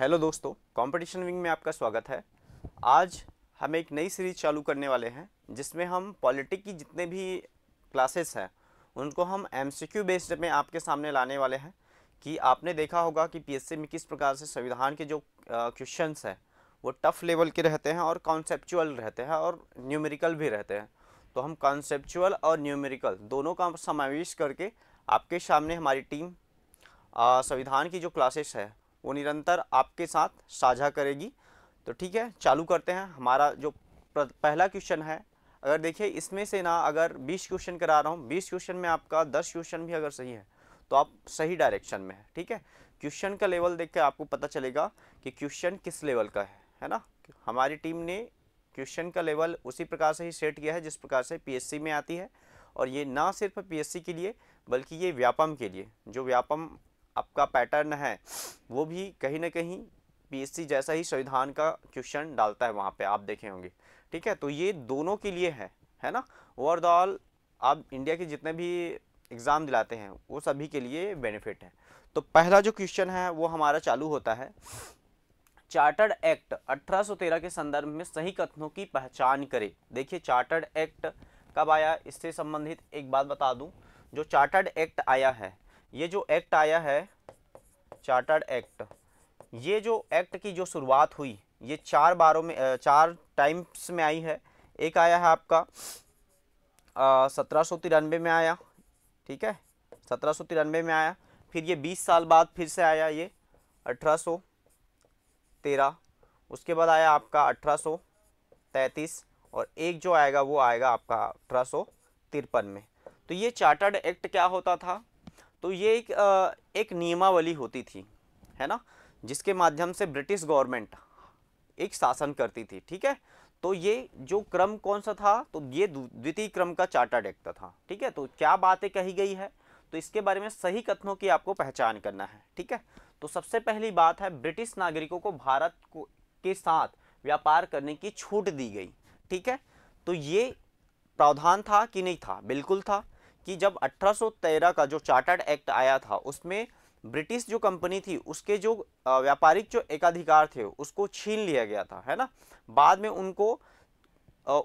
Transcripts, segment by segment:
Hello दोस्तों competition wing में आपका स्वागत है आज हम एक नई सीरीज चालू करने वाले हैं जिसमें हम पॉलिटिक की जितने भी क्लासेस हैं उनको हम एमसीक्यू बेस्ड में आपके सामने लाने वाले हैं कि आपने देखा होगा कि पीएससी में किस प्रकार से संविधान के जो क्वेश्चंस हैं वो टफ लेवल के रहते हैं और कॉन्सेप्चुअल रहते हैं और न्यूमेरिकल भी रहते हैं तो हम कॉन्सेपचुअल और न्यूमेरिकल दोनों का समावेश करके आपके सामने हमारी टीम संविधान की जो क्लासेस है वो निरंतर आपके साथ साझा करेगी तो ठीक है चालू करते हैं हमारा जो पहला क्वेश्चन है अगर देखिए इसमें से ना अगर 20 क्वेश्चन करा रहा हूँ 20 क्वेश्चन में आपका 10 क्वेश्चन भी अगर सही है तो आप सही डायरेक्शन में है ठीक है क्वेश्चन का लेवल देख के आपको पता चलेगा कि क्वेश्चन किस लेवल का है है ना हमारी टीम ने क्वेश्चन का लेवल उसी प्रकार से ही सेट किया है जिस प्रकार से पी में आती है और ये ना सिर्फ पी के लिए बल्कि ये व्यापम के लिए जो व्यापम आपका पैटर्न है वो भी कहीं ना कहीं पीएससी जैसा ही संविधान का क्वेश्चन डालता है वहाँ पे आप देखे होंगे ठीक है तो ये दोनों के लिए है है ना ओवरऑल आप इंडिया के जितने भी एग्ज़ाम दिलाते हैं वो सभी के लिए बेनिफिट है तो पहला जो क्वेश्चन है वो हमारा चालू होता है चार्टर्ड एक्ट 1813 के संदर्भ में सही कथनों की पहचान करें देखिए चार्टर्ड एक्ट कब आया इससे संबंधित एक बात बता दूं जो चार्टर्ड एक्ट आया है ये जो एक्ट आया है चार्टर्ड एक्ट ये जो एक्ट की जो शुरुआत हुई ये चार बारों में चार टाइम्स में आई है एक आया है आपका सत्रह सौ तिरानवे में आया ठीक है सत्रह सौ तिरानवे में आया फिर ये बीस साल बाद फिर से आया ये अठारह सौ तेरह उसके बाद आया आपका अठारह सौ और एक जो आएगा वो आएगा आपका अठारह सौ तिरपन में तो ये चार्टर्ड एक्ट क्या होता था तो ये एक एक नियमावली होती थी है ना जिसके माध्यम से ब्रिटिश गवर्नमेंट एक शासन करती थी ठीक है तो ये जो क्रम कौन सा था तो ये द्वितीय क्रम का चार्टर्ड एक्ट था ठीक है तो क्या बातें कही गई है तो इसके बारे में सही कथनों की आपको पहचान करना है ठीक है तो सबसे पहली बात है ब्रिटिश नागरिकों को भारत को के साथ व्यापार करने की छूट दी गई ठीक है तो ये प्रावधान था कि नहीं था बिल्कुल था कि जब 1813 का जो चार्टर्ड एक्ट आया था उसमें ब्रिटिश जो कंपनी थी उसके जो व्यापारिक जो एकाधिकार थे उसको छीन लिया गया था है ना बाद में उनको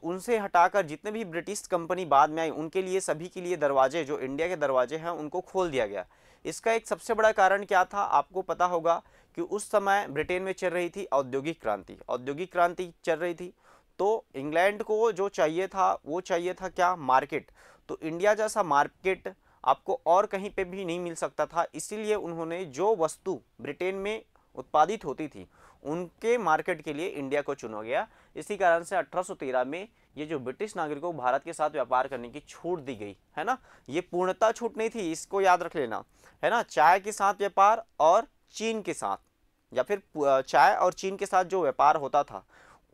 उनसे हटाकर जितने भी ब्रिटिश कंपनी बाद में आई उनके लिए सभी के लिए दरवाजे जो इंडिया के दरवाजे हैं उनको खोल दिया गया इसका एक सबसे बड़ा कारण क्या था आपको पता होगा कि उस समय ब्रिटेन में चल रही थी औद्योगिक क्रांति औद्योगिक क्रांति चल रही थी तो इंग्लैंड को जो चाहिए था वो चाहिए था क्या मार्केट तो इंडिया जैसा मार्केट आपको और कहीं पे भी नहीं मिल सकता था इसीलिए उन्होंने जो वस्तु ब्रिटेन में उत्पादित होती थी उनके मार्केट के लिए इंडिया को चुना गया इसी कारण से 1813 में ये जो ब्रिटिश नागरिकों को भारत के साथ व्यापार करने की छूट दी गई है ना ये पूर्णता छूट नहीं थी इसको याद रख लेना है ना चाय के साथ व्यापार और चीन के साथ या फिर चाय और चीन के साथ जो व्यापार होता था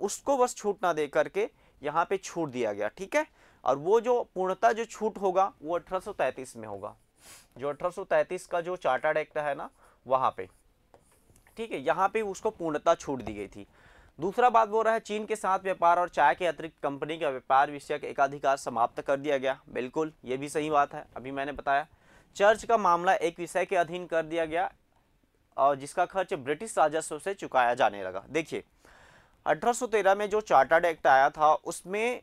उसको बस छूट ना दे करके यहाँ पे छूट दिया गया ठीक है और वो जो पूर्णता जो छूट होगा वो अठारह में होगा जो अठारह का जो चार्टर्ड एक्ट है ना वहाँ पे ठीक है यहाँ पे उसको पूर्णता छूट दी गई थी दूसरा बात वो रहा है चीन के साथ व्यापार और चाय के अतिरिक्त कंपनी का व्यापार विषय का एकाधिकार समाप्त कर दिया गया बिल्कुल ये भी सही बात है अभी मैंने बताया चर्च का मामला एक विषय के अधीन कर दिया गया और जिसका खर्च ब्रिटिश राजस्व से चुकाया जाने लगा देखिए 1813 में जो चार्टर्ड एक्ट आया था उसमें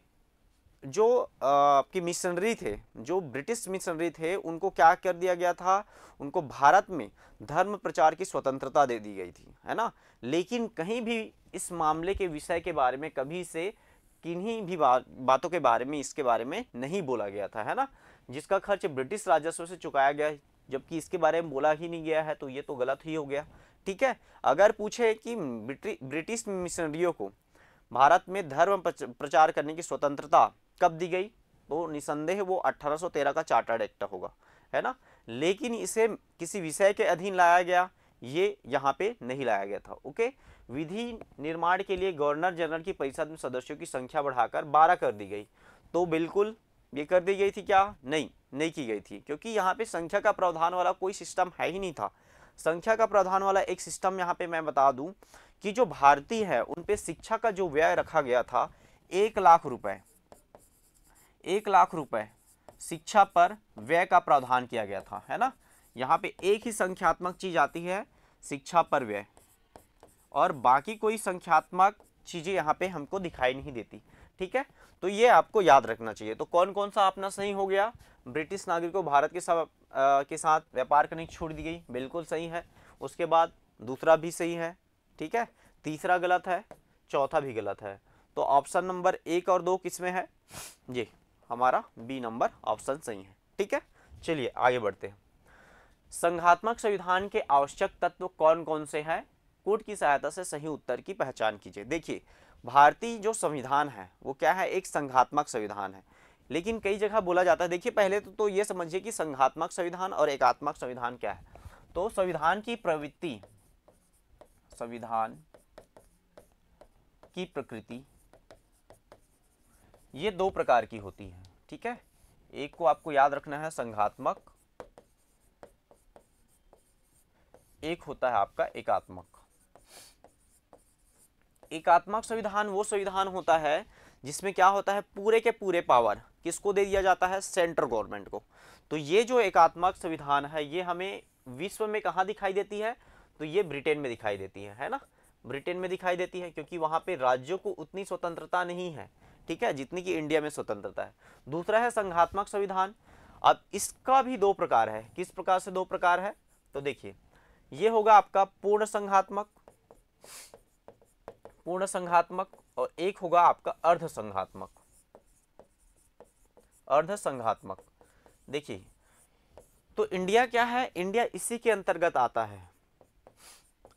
जो आपकी मिशनरी थे जो ब्रिटिश मिशनरी थे उनको क्या कर दिया गया था उनको भारत में धर्म प्रचार की स्वतंत्रता दे दी गई थी है ना लेकिन कहीं भी इस मामले के विषय के बारे में कभी से किन्हीं भी बा, बातों के बारे में इसके बारे में नहीं बोला गया था है ना जिसका खर्च ब्रिटिश राजस्व से चुकाया गया जबकि इसके बारे में बोला ही नहीं गया है तो ये तो गलत ही हो गया ठीक है अगर पूछे कि ब्रिटिश मिशनरियों को भारत में धर्म प्रचार करने की स्वतंत्रता कब दी गई तो निसंदेह वो 1813 का चार्टर्ड एक्ट होगा है ना लेकिन इसे किसी विषय के अधीन लाया गया ये यहाँ पे नहीं लाया गया था ओके विधि निर्माण के लिए गवर्नर जनरल की परिषद में सदस्यों की संख्या बढ़ाकर बारह कर दी गई तो बिल्कुल ये कर दी गई थी क्या नहीं नहीं की गई थी क्योंकि यहाँ पे संख्या का प्रावधान वाला कोई सिस्टम है ही नहीं था संख्या का प्रावधान वाला एक सिस्टम यहाँ पे मैं बता दूं कि जो भारतीय है उन पे शिक्षा का जो व्यय रखा गया था एक लाख रुपए एक लाख रुपए शिक्षा पर व्यय का प्रावधान किया गया था है ना यहाँ पे एक ही संख्यात्मक चीज आती है शिक्षा पर व्यय और बाकी कोई संख्यात्मक चीज़ें यहाँ पे हमको दिखाई नहीं देती ठीक है तो ये आपको याद रखना चाहिए तो कौन कौन सा अपना सही हो गया ब्रिटिश नागरिक को भारत के साथ आ, के साथ व्यापार करने की छूट दी गई बिल्कुल सही है उसके बाद दूसरा भी सही है ठीक है तीसरा गलत है चौथा भी गलत है तो ऑप्शन नंबर एक और दो किसमें है जी हमारा बी नंबर ऑप्शन सही है ठीक है चलिए आगे बढ़ते हैं संघात्मक संविधान के आवश्यक तत्व कौन कौन से हैं कोर्ट की सहायता से सही उत्तर की पहचान कीजिए देखिए भारतीय जो संविधान है वो क्या है एक संघात्मक संविधान है लेकिन कई जगह बोला जाता है देखिए पहले तो, तो ये समझिए कि संघात्मक संविधान और एकात्मक संविधान क्या है तो संविधान की प्रवृत्ति संविधान की प्रकृति ये दो प्रकार की होती है ठीक है एक को आपको याद रखना है संघात्मक एक होता है आपका एकात्मक एकात्मक संविधान वो संविधान होता है जिसमें क्या होता है पूरे के पूरे पावर किसको दे दिया जाता है सेंट्रल गवर्नमेंट को तो ये जो एकात्मक संविधान है ये हमें विश्व में कहाँ दिखाई देती है तो ये ब्रिटेन में दिखाई देती है है ना ब्रिटेन में दिखाई देती है क्योंकि वहाँ पे राज्यों को उतनी स्वतंत्रता नहीं है ठीक है जितनी कि इंडिया में स्वतंत्रता है दूसरा है संघात्मक संविधान अब इसका भी दो प्रकार है किस प्रकार से दो प्रकार है तो देखिए ये होगा आपका पूर्ण संघात्मक पूर्ण संघात्मक और एक होगा आपका अर्ध संघात्मक अर्ध संघात्मक देखिए तो इंडिया क्या है इंडिया इसी के अंतर्गत आता है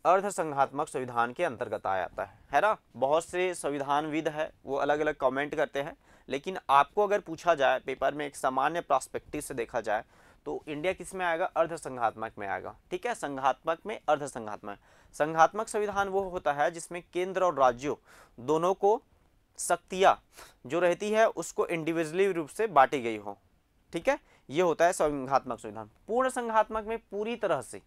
अर्धसंघात्मक संविधान के अंतर्गत आ जाता है है ना बहुत से संविधानविद है वो अलग अलग कमेंट करते हैं लेकिन आपको अगर पूछा जाए पेपर में एक सामान्य प्रॉस्पेक्टिव से देखा जाए तो इंडिया किस में आएगा अर्धसंघात्मक में आएगा ठीक है संघात्मक में अर्धसंघात्मक संघात्मक संविधान वो होता है जिसमें केंद्र और राज्यों दोनों को शक्तियाँ जो रहती है उसको इंडिविजुअली रूप से बांटी गई हो ठीक है ये होता है संघात्मक संविधान पूर्ण संघात्मक में पूरी तरह से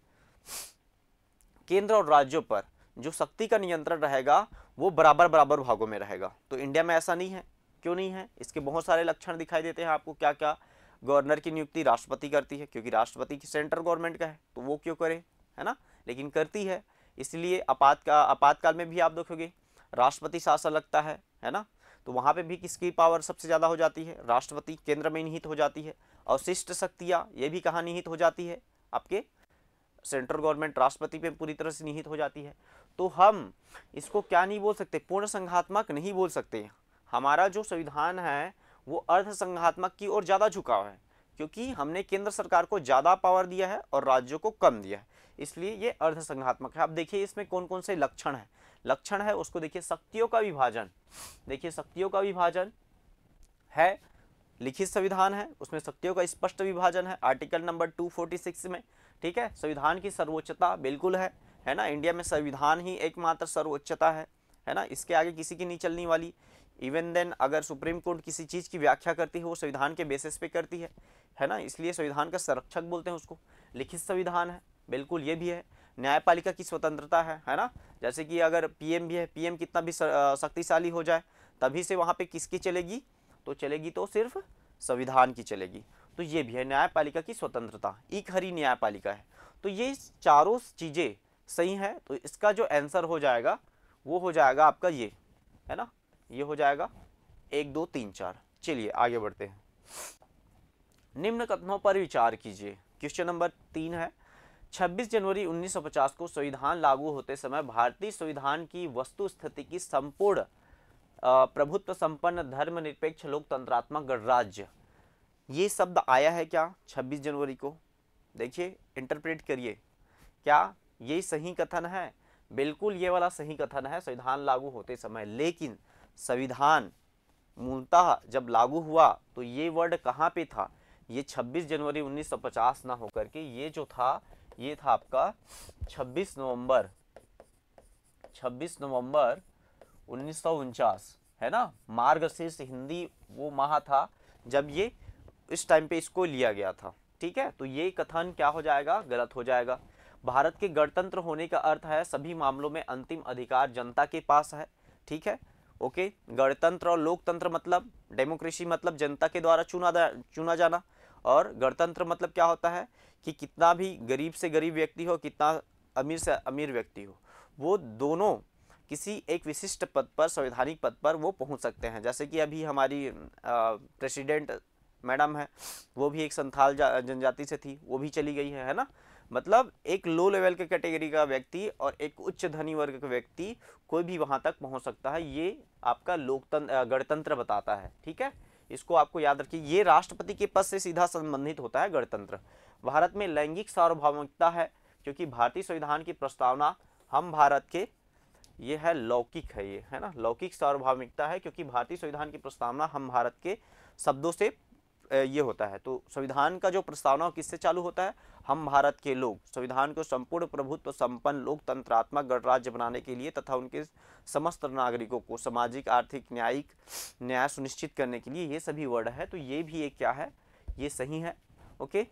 केंद्र और राज्यों पर जो शक्ति का नियंत्रण रहेगा वो बराबर बराबर भागों में रहेगा तो इंडिया में ऐसा नहीं है क्यों नहीं है इसके बहुत सारे लक्षण दिखाई देते हैं आपको क्या क्या गवर्नर की नियुक्ति राष्ट्रपति करती है क्योंकि राष्ट्रपति की सेंट्रल गवर्नमेंट का है तो वो क्यों करे है ना लेकिन करती है इसलिए आपातकाल आपातकाल में भी आप देखोगे राष्ट्रपति शासन लगता है है ना तो वहाँ पे भी किसकी पावर सबसे ज़्यादा हो जाती है राष्ट्रपति केंद्र में निहित हो जाती है अवशिष्ट शक्तियाँ ये भी कहाँ निहित हो जाती है आपके सेंट्रल गवर्नमेंट राष्ट्रपति पे पूरी तरह से निहित हो जाती है तो हम इसको क्या नहीं बोल सकते पूर्ण संघात्मक नहीं बोल सकते हमारा जो संविधान है वो अर्ध संघात्मक की ओर ज़्यादा झुकाव है क्योंकि हमने केंद्र सरकार को ज़्यादा पावर दिया है और राज्यों को कम दिया है इसलिए ये अर्ध संघात्मक है आप देखिए इसमें कौन कौन से लक्षण है लक्षण है उसको देखिए शक्तियों का विभाजन देखिए शक्तियों का विभाजन है लिखित संविधान है उसमें शक्तियों का स्पष्ट विभाजन है आर्टिकल नंबर 246 में ठीक है संविधान की सर्वोच्चता बिल्कुल है है ना इंडिया में संविधान ही एकमात्र सर्वोच्चता है है ना इसके आगे किसी की नहीं चलने वाली इवन देन अगर सुप्रीम कोर्ट किसी चीज़ की व्याख्या करती है वो संविधान के बेसिस पे करती है है ना इसलिए संविधान का संरक्षक बोलते हैं उसको लिखित संविधान है बिल्कुल ये भी है न्यायपालिका की स्वतंत्रता है है ना जैसे कि अगर पीएम भी है पीएम कितना भी शक्तिशाली हो जाए तभी से वहाँ पर किसकी चलेगी तो चलेगी तो सिर्फ संविधान की चलेगी तो ये भी है न्यायपालिका की स्वतंत्रता एक हरी न्यायपालिका है तो ये चारों चीज़ें सही हैं तो इसका जो आंसर हो जाएगा वो हो जाएगा आपका ये है ना ये हो जाएगा एक दो तीन चार चलिए आगे बढ़ते हैं निम्न कथनों पर विचार कीजिए क्वेश्चन नंबर तीन है 26 जनवरी 1950 को संविधान लागू होते समय भारतीय संविधान की वस्तु स्थिति की संपूर्ण प्रभुत्व संपन्न धर्मनिरपेक्ष लोकतंत्रात्मक गणराज्य ये शब्द आया है क्या 26 जनवरी को देखिए इंटरप्रेट करिए क्या ये सही कथन है बिल्कुल ये वाला सही कथन है संविधान लागू होते समय लेकिन संविधान मूलतः जब लागू हुआ तो ये वर्ड कहाँ पे था ये 26 जनवरी 1950 ना होकर के ये जो था ये था आपका 26 नवंबर 26 नवंबर उन्नीस है ना मार्ग शीर्ष हिंदी वो माह था जब ये इस टाइम पे इसको लिया गया था ठीक है तो ये कथन क्या हो जाएगा गलत हो जाएगा भारत के गणतंत्र होने का अर्थ है सभी मामलों में अंतिम अधिकार जनता के पास है ठीक है ओके गणतंत्र और लोकतंत्र मतलब डेमोक्रेसी मतलब जनता के द्वारा चुना चुना जाना और गणतंत्र मतलब क्या होता है कि कितना भी गरीब से गरीब व्यक्ति हो कितना अमीर से अमीर व्यक्ति हो वो दोनों किसी एक विशिष्ट पद पर संवैधानिक पद पर वो पहुंच सकते हैं जैसे कि अभी हमारी प्रेसिडेंट मैडम है वो भी एक संथाल जनजाति से थी वो भी चली गई है है ना मतलब एक लो लेवल के कैटेगरी का व्यक्ति और एक उच्च धनी वर्ग का व्यक्ति कोई भी वहाँ तक पहुँच सकता है ये आपका लोकतंत्र गणतंत्र बताता है ठीक है इसको आपको याद रखिए ये राष्ट्रपति के पद से सीधा संबंधित होता है गणतंत्र भारत में लैंगिक सार्वभौमिकता है क्योंकि भारतीय संविधान की प्रस्तावना हम भारत के ये है लौकिक है ये है ना लौकिक सार्वभौमिकता है क्योंकि भारतीय संविधान की प्रस्तावना हम भारत के शब्दों से ये होता है तो संविधान का जो प्रस्तावना किससे चालू होता है हम भारत के लोग संविधान को संपूर्ण प्रभुत्व संपन्न लोकतंत्रात्मक गणराज्य बनाने के लिए तथा उनके समस्त नागरिकों को सामाजिक आर्थिक न्यायिक न्याय सुनिश्चित करने के लिए ये सभी वर्ड है तो ये भी एक क्या है ये सही है ओके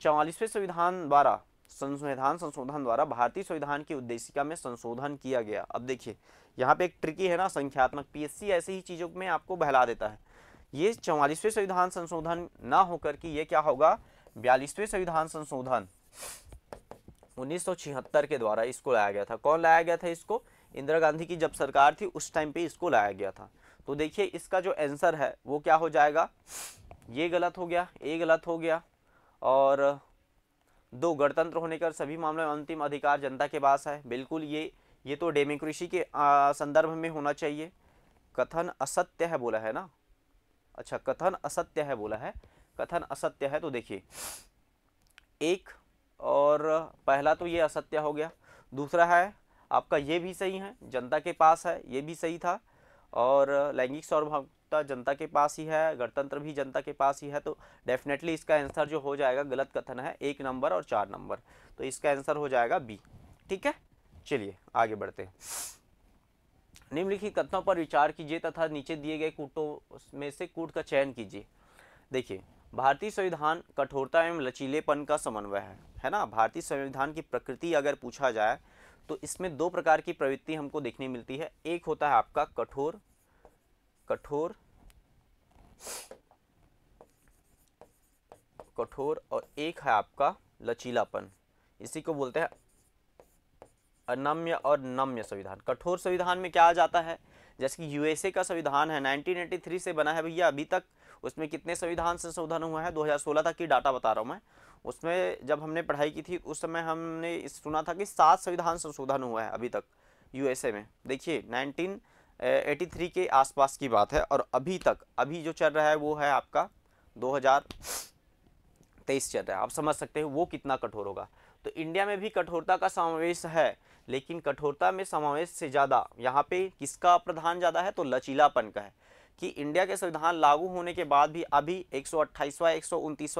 चौवालीसवें संविधान द्वारा संविधान संशोधन द्वारा भारतीय संविधान की उद्देशिका में संशोधन किया गया अब देखिए यहाँ पे एक ट्रिकी है ना संख्यात्मक पीएससी ऐसे ही चीज़ों में आपको बहला देता है ये चौवालीसवें संविधान संशोधन ना होकर कि ये क्या होगा बयालीसवें संविधान संशोधन 1976 के द्वारा इसको लाया गया था कौन लाया गया था इसको इंदिरा गांधी की जब सरकार थी उस टाइम पे इसको लाया गया था तो देखिए इसका जो आंसर है वो क्या हो जाएगा ये गलत हो गया ए गलत हो गया और दो गणतंत्र होने का सभी मामले में अंतिम अधिकार जनता के पास है बिल्कुल ये ये तो डेमोक्रेसी के संदर्भ में होना चाहिए कथन असत्य है बोला है ना अच्छा कथन असत्य है बोला है कथन असत्य है तो देखिए एक और पहला तो ये असत्य हो गया दूसरा है आपका ये भी सही है जनता के पास है ये भी सही था और लैंगिक सौरभावता जनता के पास ही है गणतंत्र भी जनता के पास ही है तो डेफिनेटली इसका आंसर जो हो जाएगा गलत कथन है एक नंबर और चार नंबर तो इसका आंसर हो जाएगा बी ठीक है चलिए आगे बढ़ते हैं निम्नलिखित कथनों पर विचार कीजिए तथा नीचे दिए गए कूटों में से कूट का चयन कीजिए देखिए भारतीय संविधान कठोरता एवं लचीलेपन का समन्वय है है ना भारतीय संविधान की प्रकृति अगर पूछा जाए तो इसमें दो प्रकार की प्रवृत्ति हमको देखने मिलती है एक होता है आपका कठोर कठोर कठोर और एक है आपका लचीलापन इसी को बोलते हैं अनम्य और नम्य संविधान कठोर संविधान में क्या आ जाता है जैसे कि यूएसए का संविधान है 1983 से बना है भैया अभी तक उसमें कितने संविधान संशोधन हुआ है 2016 तक की डाटा बता रहा हूँ मैं उसमें जब हमने पढ़ाई की थी उस समय हमने सुना था कि सात संविधान संशोधन हुआ है अभी तक यूएसए में देखिए 1983 के आसपास की बात है और अभी तक अभी जो चल रहा है वो है आपका 2023 चल रहा है आप समझ सकते हैं वो कितना कठोर होगा तो इंडिया में भी कठोरता का समावेश है लेकिन कठोरता में समावेश से ज़्यादा यहाँ पे किसका प्रधान ज़्यादा है तो लचीलापन का है कि इंडिया के संविधान लागू होने के बाद भी अभी एक सौ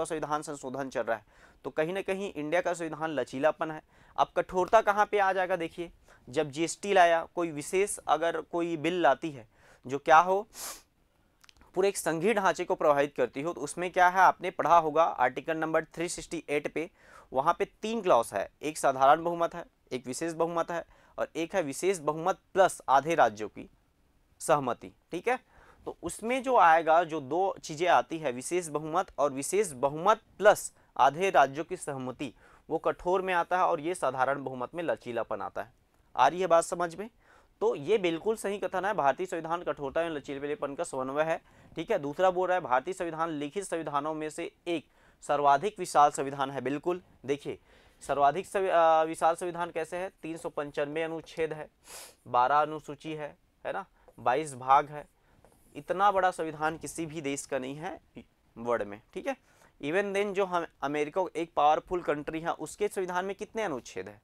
संविधान संशोधन चल रहा है तो कहीं ना कहीं इंडिया का संविधान लचीलापन है अब कठोरता कहाँ पे आ जाएगा देखिए जब जीएसटी लाया कोई विशेष अगर कोई बिल लाती है जो क्या हो पूरे एक संघीय ढांचे को प्रभावित करती हो तो उसमें क्या है आपने पढ़ा होगा आर्टिकल नंबर 368 पे वहाँ पे तीन क्लॉस है एक साधारण बहुमत है एक विशेष बहुमत है और एक है विशेष बहुमत प्लस आधे राज्यों की सहमति ठीक है तो उसमें जो आएगा जो दो चीज़ें आती है विशेष बहुमत और विशेष बहुमत प्लस आधे राज्यों की सहमति वो कठोर में आता है और ये साधारण बहुमत में लचीलापन आता है आ रही है बात समझ में तो ये बिल्कुल सही कथन है भारतीय संविधान कठोरता एवं लचीलेपन का समन्वय है ठीक है दूसरा बोल रहा है भारतीय संविधान लिखित संविधानों में से एक सर्वाधिक विशाल संविधान है बिल्कुल देखिए सर्वाधिक विशाल संविधान कैसे है तीन सौ पंचानवे अनुच्छेद है बारह अनुसूची है है ना बाईस भाग है इतना बड़ा संविधान किसी भी देश का नहीं है वर्ल्ड में ठीक है इवन देन जो हम अमेरिका एक पावरफुल कंट्री है उसके संविधान में कितने अनुच्छेद है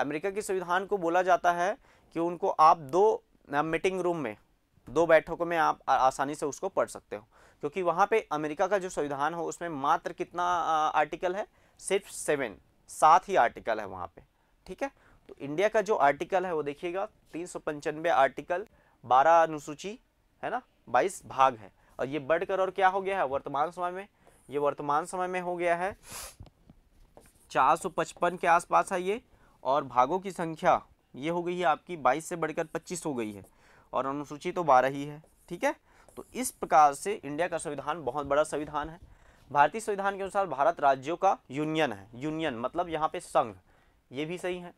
अमेरिका के संविधान को बोला जाता है कि उनको आप दो मीटिंग रूम में दो बैठकों में आप आसानी से उसको पढ़ सकते हो क्योंकि वहाँ पे अमेरिका का जो संविधान हो उसमें मात्र कितना आर्टिकल है सिर्फ सेवन सात ही आर्टिकल है वहाँ पे ठीक है तो इंडिया का जो आर्टिकल है वो देखिएगा तीन आर्टिकल बारह अनुसूची है ना बाईस भाग है और ये बढ़कर और क्या हो गया है वर्तमान समय में ये वर्तमान समय में हो गया है 455 के आसपास है ये और भागों की संख्या ये हो गई है आपकी बाईस से बढ़कर पच्चीस हो गई है और अनुसूची तो बारह ही है ठीक है तो इस प्रकार से इंडिया का संविधान बहुत बड़ा संविधान है भारतीय संविधान के अनुसार भारत राज्यों का यूनियन है यूनियन मतलब यहाँ पे संघ ये भी सही है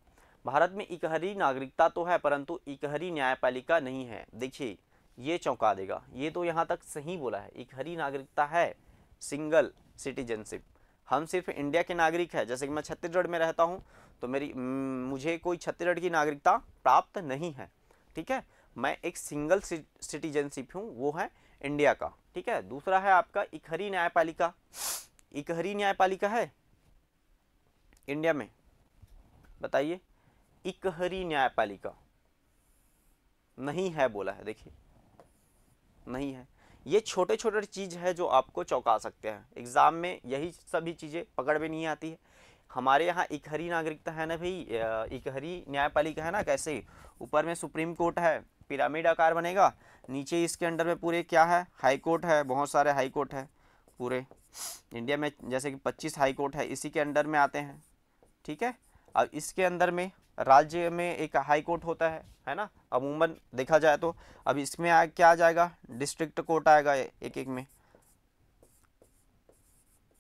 भारत में इकहरी नागरिकता तो है परंतु इकहरी न्यायपालिका नहीं है देखिए ये चौंका देगा ये तो यहाँ तक सही बोला है इकहरी नागरिकता है सिंगल सिटीजनशिप हम सिर्फ इंडिया के नागरिक है जैसे कि मैं छत्तीसगढ़ में रहता हूँ तो मेरी मुझे कोई छत्तीसगढ़ की नागरिकता प्राप्त नहीं है ठीक है मैं एक सिंगल सिटीजनशिप हूँ वो है इंडिया का ठीक है दूसरा है आपका इकहरी न्यायपालिका इकहरी न्यायपालिका है इंडिया में बताइए इकहरी न्यायपालिका नहीं है बोला है देखिए नहीं है ये छोटे छोटे चीज़ है जो आपको चौंका सकते हैं एग्ज़ाम में यही सभी चीज़ें पकड़ में नहीं आती है हमारे यहाँ इकहरी नागरिकता है ना भाई इकहरी न्यायपालिका है ना कैसे ऊपर में सुप्रीम कोर्ट है पिरामिड आकार बनेगा नीचे इसके अंडर में पूरे क्या है हाई कोर्ट है बहुत सारे हाई कोर्ट है पूरे इंडिया में जैसे कि 25 हाई कोर्ट है इसी के अंडर में आते हैं ठीक है अब इसके अंदर में राज्य में एक हाई कोर्ट होता है है ना अमूमन देखा जाए तो अब इसमें आ, क्या आ जाएगा डिस्ट्रिक्ट कोर्ट आएगा एक एक में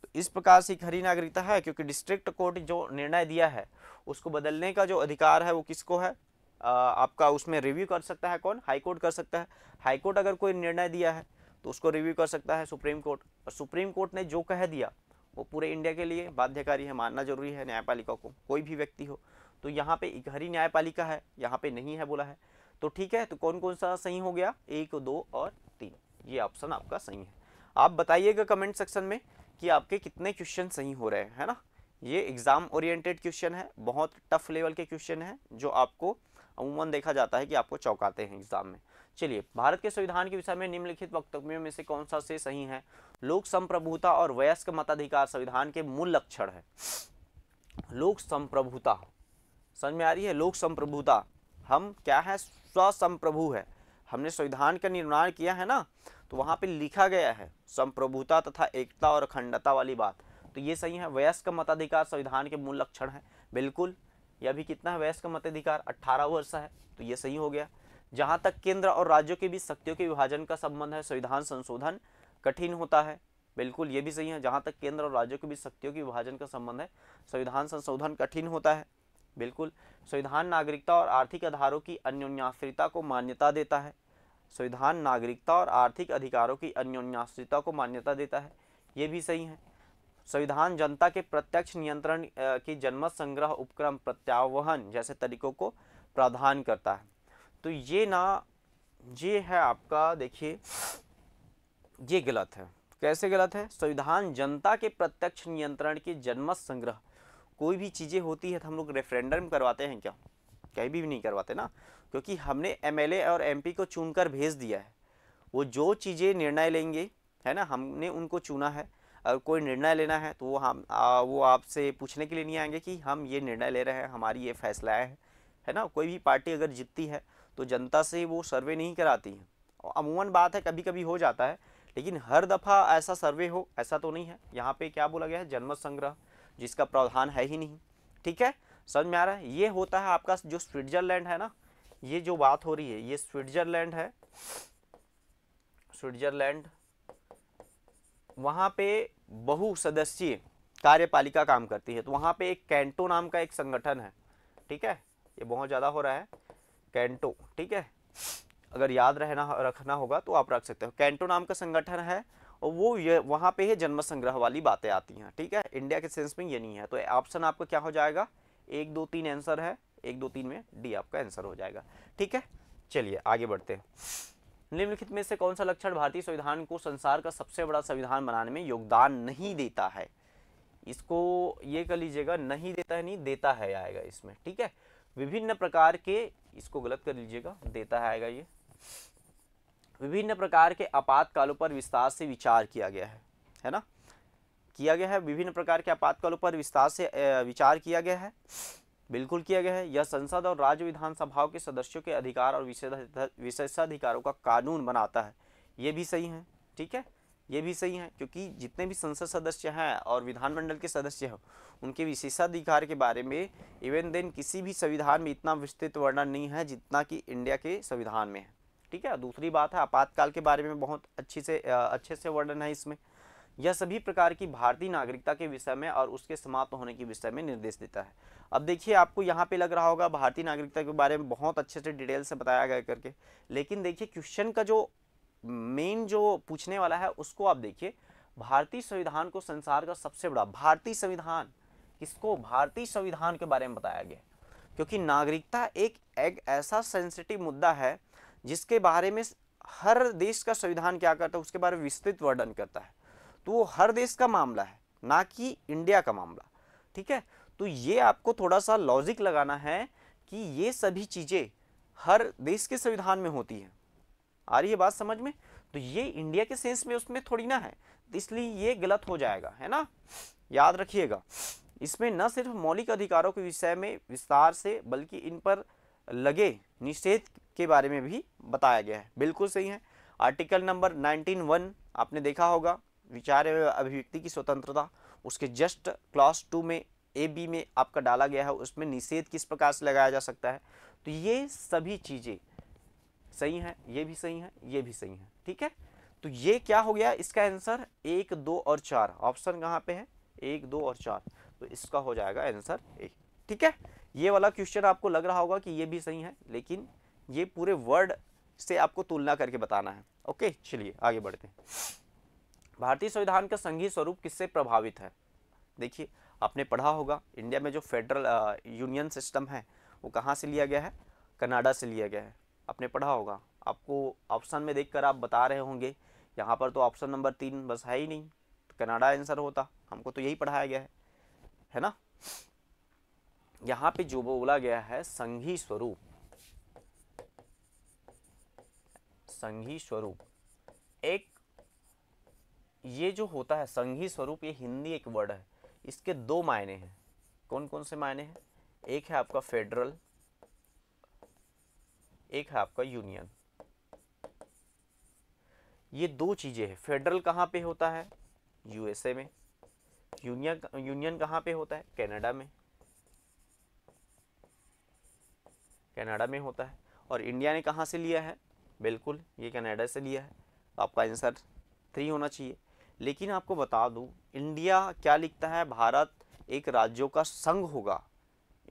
तो इस प्रकार से खरी नागरिकता है क्योंकि डिस्ट्रिक्ट कोर्ट जो निर्णय दिया है उसको बदलने का जो अधिकार है वो किसको है आपका उसमें रिव्यू कर सकता है कौन हाई कोर्ट कर सकता है हाई कोर्ट अगर कोई निर्णय दिया है तो उसको रिव्यू कर सकता है सुप्रीम कोर्ट और सुप्रीम कोर्ट ने जो कह दिया वो पूरे इंडिया के लिए बाध्यकारी है मानना जरूरी है न्यायपालिका को कोई भी व्यक्ति हो तो यहाँ पे इकहरी न्यायपालिका है यहाँ पे नहीं है बोला है तो ठीक है तो कौन कौन सा सही हो गया एक दो और तीन ये ऑप्शन आपका सही है आप बताइएगा कमेंट सेक्शन में कि आपके कितने क्वेश्चन सही हो रहे हैं है ना ये एग्ज़ाम ओरिएंटेड क्वेश्चन है बहुत टफ लेवल के क्वेश्चन हैं जो आपको अमूमन देखा जाता है कि आपको चौंकाते हैं एग्जाम में चलिए भारत के संविधान के विषय में निम्नलिखित वक्तव्यों में से कौन सा से सही है लोक संप्रभुता और वयस्क मताधिकार संविधान के मूल लक्षण है लोक संप्रभुता समझ में आ रही है लोक संप्रभुता हम क्या है स्वसंप्रभु है हमने संविधान का निर्माण किया है ना तो वहाँ पे लिखा गया है संप्रभुता तथा एकता और अखंडता वाली बात तो ये सही है वयस्क मताधिकार संविधान के मूल लक्षण है बिल्कुल यह भी कितना है वयस्क मताधिकार 18 वर्ष है तो ये सही हो गया जहाँ तक केंद्र और राज्यों के बीच शक्तियों के विभाजन का संबंध है संविधान संशोधन कठिन होता है बिल्कुल ये भी सही है जहाँ तक केंद्र और राज्यों के बीच शक्तियों के विभाजन का संबंध है संविधान संशोधन कठिन होता है बिल्कुल संविधान नागरिकता और आर्थिक आधारों की अन्योन्याश्रिता को मान्यता देता है संविधान नागरिकता और आर्थिक अधिकारों की अन्योन्याश्रिता को मान्यता देता है ये भी सही है संविधान जनता के प्रत्यक्ष नियंत्रण की जनमत संग्रह उपक्रम प्रत्यावहन जैसे तरीकों को प्रावधान करता है तो ये ना ये है आपका देखिए ये गलत है कैसे गलत है संविधान जनता के प्रत्यक्ष नियंत्रण की जनमत संग्रह कोई भी चीज़ें होती है तो हम लोग रेफरेंडम करवाते हैं क्या कहीं भी नहीं करवाते ना क्योंकि हमने एमएलए और एमपी को चुनकर भेज दिया है वो जो चीज़ें निर्णय लेंगे है ना हमने उनको चुना है कोई निर्णय लेना है तो वो हम आ, वो आपसे पूछने के लिए नहीं आएंगे कि हम ये निर्णय ले रहे हैं हमारी ये फैसला है है ना कोई भी पार्टी अगर जीतती है तो जनता से वो सर्वे नहीं कराती है अमूमन बात है कभी कभी हो जाता है लेकिन हर दफ़ा ऐसा सर्वे हो ऐसा तो नहीं है यहाँ पे क्या बोला गया है जन्म संग्रह जिसका प्रावधान है ही नहीं ठीक है समझ में आ रहा है ये होता है आपका जो स्विट्जरलैंड है ना ये जो बात हो रही है ये स्विट्जरलैंड है स्विट्जरलैंड वहाँ पे बहु सदस्यीय कार्यपालिका काम करती है तो वहाँ पे एक कैंटो नाम का एक संगठन है ठीक है ये बहुत ज़्यादा हो रहा है कैंटो ठीक है अगर याद रहना रखना होगा तो आप रख सकते हो कैंटो नाम का संगठन है और वो ये वहाँ पे ही जन्म संग्रह वाली बातें आती हैं ठीक है इंडिया के सेंस में ये नहीं है तो ऑप्शन आपका क्या हो जाएगा एक दो तीन आंसर है एक दो तीन में डी आपका आंसर हो जाएगा ठीक है चलिए आगे बढ़ते हैं निम्नलिखित में से कौन सा लक्षण भारतीय संविधान को संसार का सबसे बड़ा संविधान बनाने में योगदान नहीं देता है इसको ये कर लीजिएगा नहीं देता है नहीं देता है आएगा इसमें ठीक है विभिन्न प्रकार के इसको गलत कर लीजिएगा देता है आएगा ये विभिन्न प्रकार के आपातकालों पर विस्तार से विचार किया गया है है ना किया गया है विभिन्न प्रकार के आपातकालों पर विस्तार से विचार किया गया है बिल्कुल किया गया है यह संसद और राज्य विधानसभाओं के सदस्यों के अधिकार और विशेषाधिकारों का कानून बनाता है ये भी सही है ठीक है ये भी सही है क्योंकि जितने भी संसद सदस्य हैं और विधानमंडल के सदस्य हैं उनके विशेषाधिकार के बारे में इवन देन किसी भी संविधान में इतना विस्तृत वर्णन नहीं है जितना कि इंडिया के संविधान में है ठीक है दूसरी बात है आपातकाल के बारे में बहुत अच्छी से अच्छे से वर्णन है इसमें यह सभी प्रकार की भारतीय नागरिकता के विषय में और उसके समाप्त होने के विषय में निर्देश देता है अब देखिए आपको यहाँ पे लग रहा होगा भारतीय नागरिकता के बारे में बहुत अच्छे से डिटेल से बताया गया करके लेकिन देखिए क्वेश्चन का जो मेन जो पूछने वाला है उसको आप देखिए भारतीय संविधान को संसार का सबसे बड़ा भारतीय संविधान किसको भारतीय संविधान के बारे में बताया गया क्योंकि नागरिकता एक एक ऐसा सेंसिटिव मुद्दा है जिसके बारे में हर देश का संविधान क्या करता है उसके बारे में विस्तृत वर्णन करता है तो वो हर देश का मामला है ना कि इंडिया का मामला ठीक है तो ये आपको थोड़ा सा लॉजिक लगाना है कि ये सभी चीज़ें हर देश के संविधान में होती है आ रही है बात समझ में तो ये इंडिया के सेंस में उसमें थोड़ी ना है तो इसलिए ये गलत हो जाएगा है ना याद रखिएगा इसमें न सिर्फ मौलिक अधिकारों के विषय में विस्तार से बल्कि इन पर लगे निषेध के बारे में भी बताया गया है बिल्कुल सही है आर्टिकल नंबर नाइनटीन वन आपने देखा होगा विचार अभिव्यक्ति की स्वतंत्रता उसके जस्ट क्लास टू में ए बी में आपका डाला गया है उसमें निषेध किस प्रकार से लगाया जा सकता है तो ये सभी चीज़ें सही हैं ये भी सही हैं ये भी सही हैं ठीक है तो ये क्या हो गया इसका आंसर एक दो और चार ऑप्शन कहाँ पे है एक दो और चार तो इसका हो जाएगा आंसर ए ठीक है ये वाला क्वेश्चन आपको लग रहा होगा कि ये भी सही है लेकिन ये पूरे वर्ड से आपको तुलना करके बताना है ओके चलिए आगे बढ़ते हैं भारतीय संविधान का संघीय स्वरूप किससे प्रभावित है देखिए आपने पढ़ा होगा इंडिया में जो फेडरल यूनियन सिस्टम है वो कहाँ से लिया गया है कनाडा से लिया गया है आपने पढ़ा होगा आपको ऑप्शन में देखकर आप बता रहे होंगे यहाँ पर तो ऑप्शन नंबर तीन बस है ही नहीं कनाडा आंसर होता हमको तो यही पढ़ाया गया है है ना यहाँ पे जो बोला गया है संघी स्वरूप संघी स्वरूप एक ये जो होता है संघी स्वरूप ये हिंदी एक वर्ड है इसके दो मायने हैं कौन कौन से मायने हैं एक है आपका फेडरल एक है आपका यूनियन ये दो चीज़ें हैं फेडरल कहाँ पे होता है यूएसए में यूनियन यूनियन कहाँ पे होता है कनाडा में कनाडा में होता है और इंडिया ने कहाँ से लिया है बिल्कुल ये कनाडा से लिया है तो आपका आंसर थ्री होना चाहिए लेकिन आपको बता दूं इंडिया क्या लिखता है भारत एक राज्यों का संघ होगा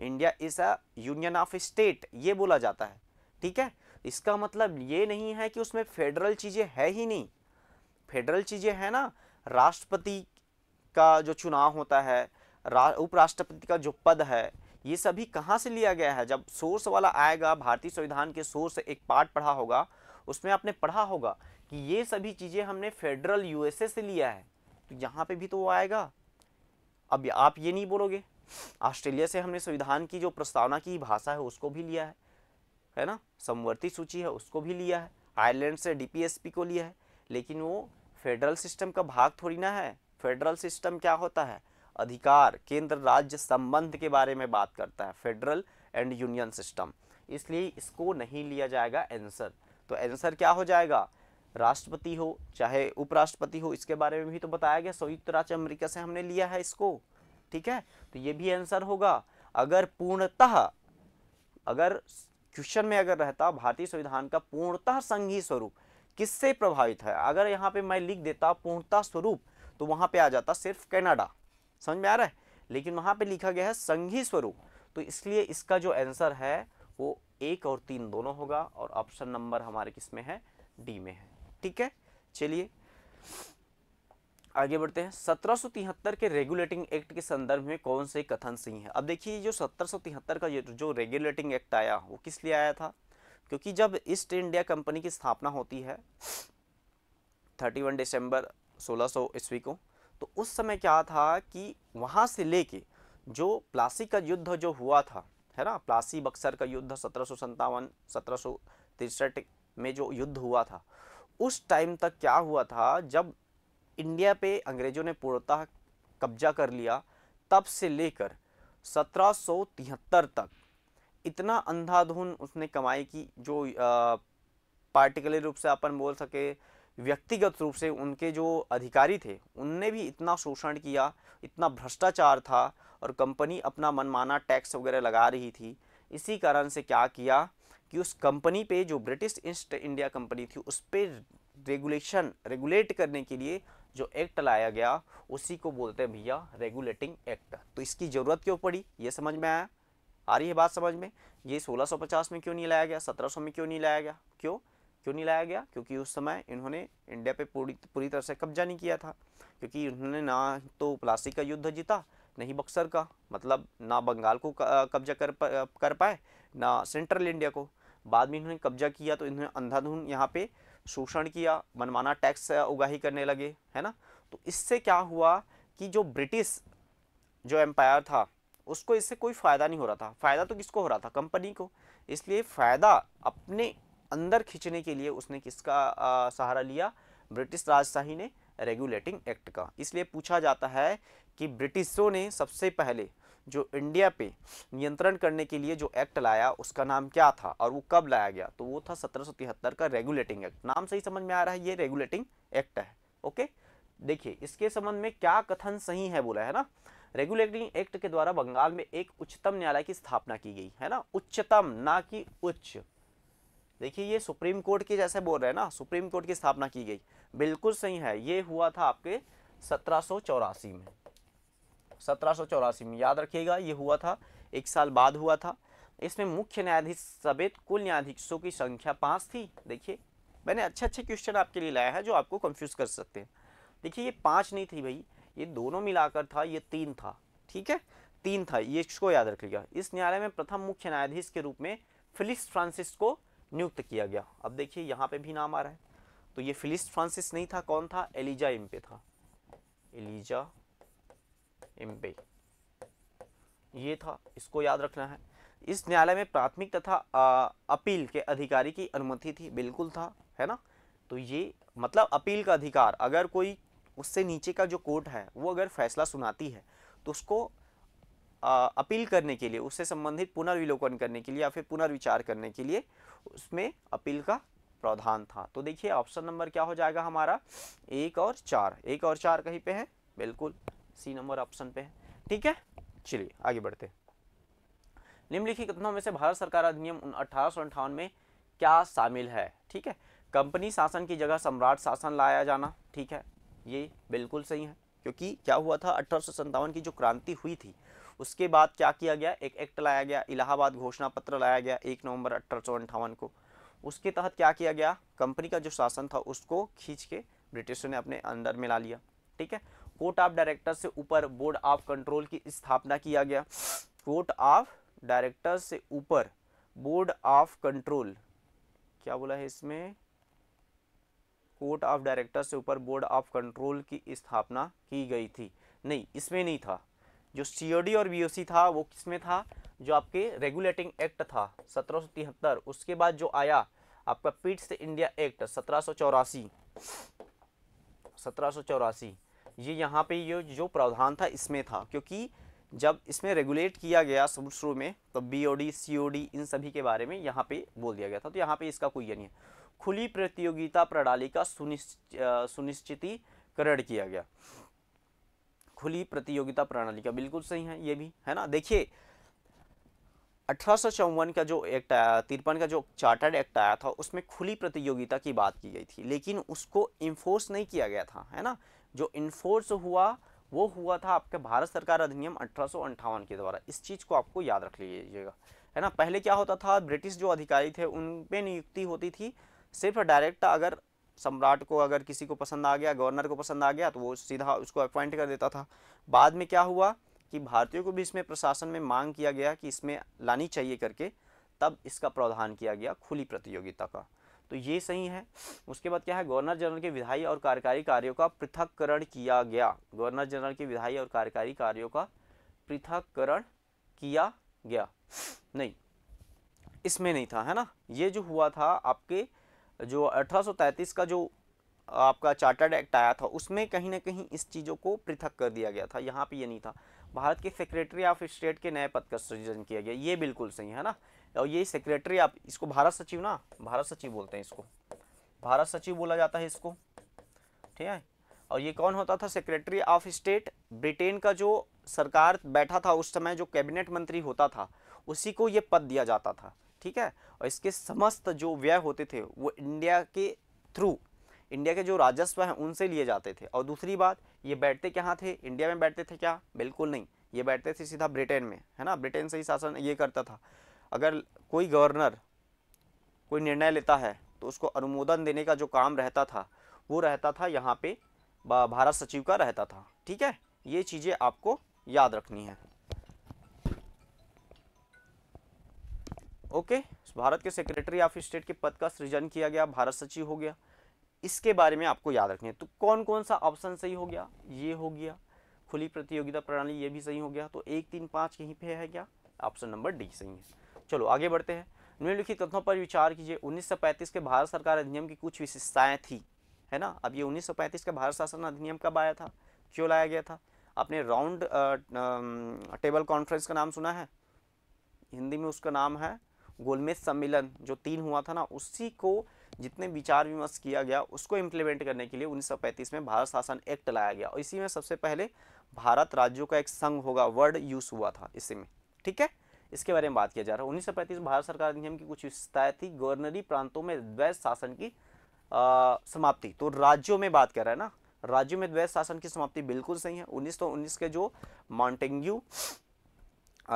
India is a union of state ये बोला जाता है ठीक है इसका मतलब ये नहीं है कि उसमें फेडरल चीज़ें है ही नहीं फेडरल चीज़ें हैं ना राष्ट्रपति का जो चुनाव होता है उपराष्ट्रपति का जो पद है ये सभी कहाँ से लिया गया है जब सोर्स वाला आएगा भारतीय संविधान के सोर्स एक पार्ट पढ़ा होगा उसमें आपने पढ़ा होगा कि ये सभी चीज़ें हमने फेडरल यूएसए से लिया है तो यहाँ पे भी तो वो आएगा अब आप ये नहीं बोलोगे ऑस्ट्रेलिया से हमने संविधान की जो प्रस्तावना की भाषा है उसको भी लिया है है ना समवर्ती सूची है उसको भी लिया है आयरलैंड से डी को लिया है लेकिन वो फेडरल सिस्टम का भाग थोड़ी ना है फेडरल सिस्टम क्या होता है अधिकार केंद्र राज्य संबंध के बारे में बात करता है फेडरल एंड यूनियन सिस्टम इसलिए इसको नहीं लिया जाएगा आंसर तो आंसर क्या हो जाएगा राष्ट्रपति हो चाहे उपराष्ट्रपति हो इसके बारे में भी तो बताया गया संयुक्त राज्य अमेरिका से हमने लिया है इसको ठीक है तो ये भी आंसर होगा अगर पूर्णतः अगर क्वेश्चन में अगर रहता भारतीय संविधान का पूर्णतः संघीय स्वरूप किससे प्रभावित है अगर यहाँ पे मैं लिख देता पूर्णतः स्वरूप तो वहाँ पे आ जाता सिर्फ कनाडा समझ में आ रहा है लेकिन वहाँ पे लिखा गया है संघीय स्वरूप तो इसलिए इसका जो आंसर है वो एक और तीन दोनों होगा और ऑप्शन नंबर हमारे किस में है डी में है ठीक है चलिए आगे बढ़ते हैं सत्रह के रेगुलेटिंग एक्ट के संदर्भ में कौन से कथन सही है अब देखिए जो सत्रह का जो रेगुलेटिंग एक्ट आया वो किस लिए आया था क्योंकि जब ईस्ट इंडिया कंपनी की स्थापना होती है 31 दिसंबर 1600 ईस्वी को तो उस समय क्या था कि वहाँ से लेके जो प्लासी का युद्ध जो हुआ था है ना प्लासी बक्सर का युद्ध सत्रह सौ में जो युद्ध हुआ था उस टाइम तक क्या हुआ था जब इंडिया पे अंग्रेज़ों ने पूर्णतः कब्जा कर लिया तब से लेकर 1773 तक इतना अंधाधुन उसने कमाई की जो पार्टिकुलर रूप से अपन बोल सके व्यक्तिगत रूप से उनके जो अधिकारी थे उनने भी इतना शोषण किया इतना भ्रष्टाचार था और कंपनी अपना मनमाना टैक्स वगैरह लगा रही थी इसी कारण से क्या किया कि उस कंपनी पे जो ब्रिटिश ईस्ट इंडिया कंपनी थी उस पर रेगुलेशन रेगुलेट करने के लिए जो एक्ट लाया गया उसी को बोलते हैं भैया रेगुलेटिंग एक्ट तो इसकी ज़रूरत क्यों पड़ी ये समझ में आया आ रही है बात समझ में ये 1650 में क्यों नहीं लाया गया 1700 में क्यों नहीं लाया गया क्यों क्यों नहीं लाया गया क्योंकि उस समय इन्होंने इंडिया पे पूरी पूरी तरह से कब्जा नहीं किया था क्योंकि इन्होंने ना तो प्लासी का युद्ध जीता नहीं बक्सर का मतलब ना बंगाल को कब्जा कर कर पाए ना सेंट्रल इंडिया को बाद में इन्होंने कब्जा किया तो इन्होंने अंधाधुन यहाँ पे शोषण किया मनमाना टैक्स उगाही करने लगे है ना तो इससे क्या हुआ कि जो ब्रिटिश जो एम्पायर था उसको इससे कोई फ़ायदा नहीं हो रहा था फ़ायदा तो किसको हो रहा था कंपनी को इसलिए फ़ायदा अपने अंदर खींचने के लिए उसने किसका आ, सहारा लिया ब्रिटिश राजशाही ने रेगुलेटिंग एक्ट का इसलिए पूछा जाता है कि ब्रिटिशों ने सबसे पहले जो इंडिया पे नियंत्रण करने के लिए जो एक्ट लाया उसका नाम क्या था और वो कब लाया गया तो वो था सत्रह का रेगुलेटिंग एक्ट नाम सही समझ में आ रहा है ये रेगुलेटिंग एक्ट है ओके देखिए इसके संबंध में क्या कथन सही है बोला है ना रेगुलेटिंग एक्ट के द्वारा बंगाल में एक उच्चतम न्यायालय की स्थापना की गई है ना उच्चतम ना कि उच्च देखिए ये सुप्रीम कोर्ट के जैसे बोल रहे हैं ना सुप्रीम कोर्ट की स्थापना की गई बिल्कुल सही है ये हुआ था आपके सत्रह में सत्रह में याद रखिएगा ये हुआ था एक साल बाद हुआ था इसमें मुख्य न्यायाधीश समेत कुल न्यायाधीशों की संख्या पाँच थी देखिए मैंने अच्छे अच्छे क्वेश्चन आपके लिए लाया है जो आपको कंफ्यूज कर सकते हैं देखिए ये पाँच नहीं थी भाई ये दोनों मिलाकर था ये तीन था ठीक है तीन था ये इसको याद रखिएगा इस न्यायालय में प्रथम मुख्य न्यायाधीश के रूप में फिलिस फ्रांसिस को नियुक्त किया गया अब देखिए यहाँ पे भी नाम आ रहा है तो ये फिलिस फ्रांसिस नहीं था कौन था एलिजा एम पे था एलिजा एम ये था इसको याद रखना है इस न्यायालय में प्राथमिक तथा अपील के अधिकारी की अनुमति थी बिल्कुल था है ना तो ये मतलब अपील का अधिकार अगर कोई उससे नीचे का जो कोर्ट है वो अगर फैसला सुनाती है तो उसको आ, अपील करने के लिए उससे संबंधित पुनर्विलोकन करने के लिए या फिर पुनर्विचार करने के लिए उसमें अपील का प्रावधान था तो देखिए ऑप्शन नंबर क्या हो जाएगा हमारा एक और चार एक और चार कहीं पे है बिल्कुल सी नंबर ऑप्शन पे है ठीक है चलिए आगे बढ़ते निम्नलिखित कथनों में से भारत सरकार अधिनियम अठारह में क्या शामिल है ठीक है कंपनी शासन की जगह सम्राट शासन लाया जाना ठीक है ये बिल्कुल सही है क्योंकि क्या हुआ था अठारह की जो क्रांति हुई थी उसके बाद क्या किया गया एक एक्ट लाया गया इलाहाबाद घोषणा पत्र लाया गया एक नवंबर अठारह को उसके तहत क्या किया गया कंपनी का जो शासन था उसको खींच के ब्रिटिशों ने अपने अंदर मिला लिया ठीक है कोर्ट ऑफ डायरेक्टर से ऊपर बोर्ड ऑफ कंट्रोल की स्थापना किया गया कोर्ट ऑफ डायरेक्टर से ऊपर बोर्ड ऑफ कंट्रोल क्या बोला है इसमें कोर्ट ऑफ डायरेक्टर से ऊपर बोर्ड ऑफ कंट्रोल की स्थापना की गई थी नहीं इसमें नहीं था जो सीओडी और बी था वो किसमें था जो आपके रेगुलेटिंग एक्ट था सत्रह उसके बाद जो आया आपका पीट्स इंडिया एक्ट सत्रह सौ चौरासी सत्रह सौ चौरासी ये यहाँ पे ये जो प्रावधान था इसमें था क्योंकि जब इसमें रेगुलेट किया गया शुरू शुरू में तो B O D C O D इन सभी के बारे में यहाँ पे बोल दिया गया था तो यहाँ पे इसका कोई नहीं है खुली प्रतियोगिता प्रणाली का सुनिश्चितीकरण किया गया खुली प्रतियोगिता प्रणाली का बिल्कुल सही है ये भी है ना देखिए अठारह का जो एक्ट आया तिरपन का जो चार्टर्ड एक्ट आया था उसमें खुली प्रतियोगिता की बात की गई थी लेकिन उसको इन्फोर्स नहीं किया गया था है ना जो इन्फोर्स हुआ वो हुआ था आपके भारत सरकार अधिनियम अठारह के द्वारा इस चीज़ को आपको याद रख लीजिएगा है ना पहले क्या होता था ब्रिटिश जो अधिकारी थे उन पर नियुक्ति होती थी सिर्फ डायरेक्ट अगर सम्राट को अगर किसी को पसंद आ गया गवर्नर को पसंद आ गया तो वो सीधा उसको अपॉइंट कर देता था बाद में क्या हुआ कि भारतीयों को भी इसमें प्रशासन में मांग किया गया कि इसमें लानी चाहिए करके तब इसका प्रावधान किया गया खुली प्रतियोगिता का तो ये सही है उसके बाद क्या है गवर्नर जनरल के विधायी और कार्यकारी कार्यों का पृथककरण किया गया गवर्नर जनरल के विधायी और कार्यकारी कार्यों का पृथककरण किया गया नहीं इसमें नहीं था है ना ये जो हुआ था आपके जो अठारह का जो आपका चार्टर्ड एक्ट आया था उसमें कहीं ना कहीं इस चीज़ों को पृथक कर दिया गया था यहाँ पे ये नहीं था भारत के सेक्रेटरी ऑफ स्टेट के नए पद का सृजन किया गया ये बिल्कुल सही है ना और ये सेक्रेटरी आप इसको भारत सचिव ना भारत सचिव बोलते हैं इसको भारत सचिव बोला जाता है इसको ठीक है और ये कौन होता था सेक्रेटरी ऑफ स्टेट ब्रिटेन का जो सरकार बैठा था उस समय जो कैबिनेट मंत्री होता था उसी को ये पद दिया जाता था ठीक है और इसके समस्त जो व्यय होते थे वो इंडिया के थ्रू इंडिया के जो राजस्व हैं उनसे लिए जाते थे और दूसरी बात ये बैठते कहाँ थे इंडिया में बैठते थे क्या बिल्कुल नहीं ये बैठते थे सीधा ब्रिटेन में है ना ब्रिटेन से ही शासन ये करता था अगर कोई गवर्नर कोई निर्णय लेता है तो उसको अनुमोदन देने का जो काम रहता था वो रहता था यहाँ पे भारत सचिव का रहता था ठीक है ये चीज़ें आपको याद रखनी है ओके भारत के सेक्रेटरी ऑफ स्टेट के पद का सृजन किया गया भारत सचिव हो गया इसके बारे में आपको याद रखनी है तो कौन कौन सा ऑप्शन सही हो गया ये हो गया खुली प्रतियोगिता प्रणाली ये भी सही हो गया तो एक तीन पाँच यहीं पे है क्या ऑप्शन नंबर डी सही है चलो आगे बढ़ते हैं निम्नलिखित तथ्यों पर विचार कीजिए 1935 के भारत सरकार अधिनियम की कुछ विशेषताएं थी है ना अब ये 1935 का भारत शासन अधिनियम कब आया था क्यों लाया गया था आपने राउंड टेबल कॉन्फ्रेंस का नाम सुना है हिंदी में उसका नाम है गोलमेज सम्मेलन जो तीन हुआ था ना उसी को जितने विचार विमर्श किया गया उसको इम्प्लीमेंट करने के लिए 1935 में भारत शासन एक्ट लाया गया और इसी में सबसे पहले भारत राज्यों का एक संघ होगा वर्ड यूज़ हुआ था इसी में ठीक है इसके बारे में बात किया जा रहा है उन्नीस भारत सरकार अधिनियम की कुछ थी गवर्नरी प्रांतों में द्वैत शासन की समाप्ति तो राज्यों में बात कर रहा है ना राज्यों में द्वैत शासन की समाप्ति बिल्कुल सही है उन्नीस सौ उन्नीस के जो मॉन्टेंग्यू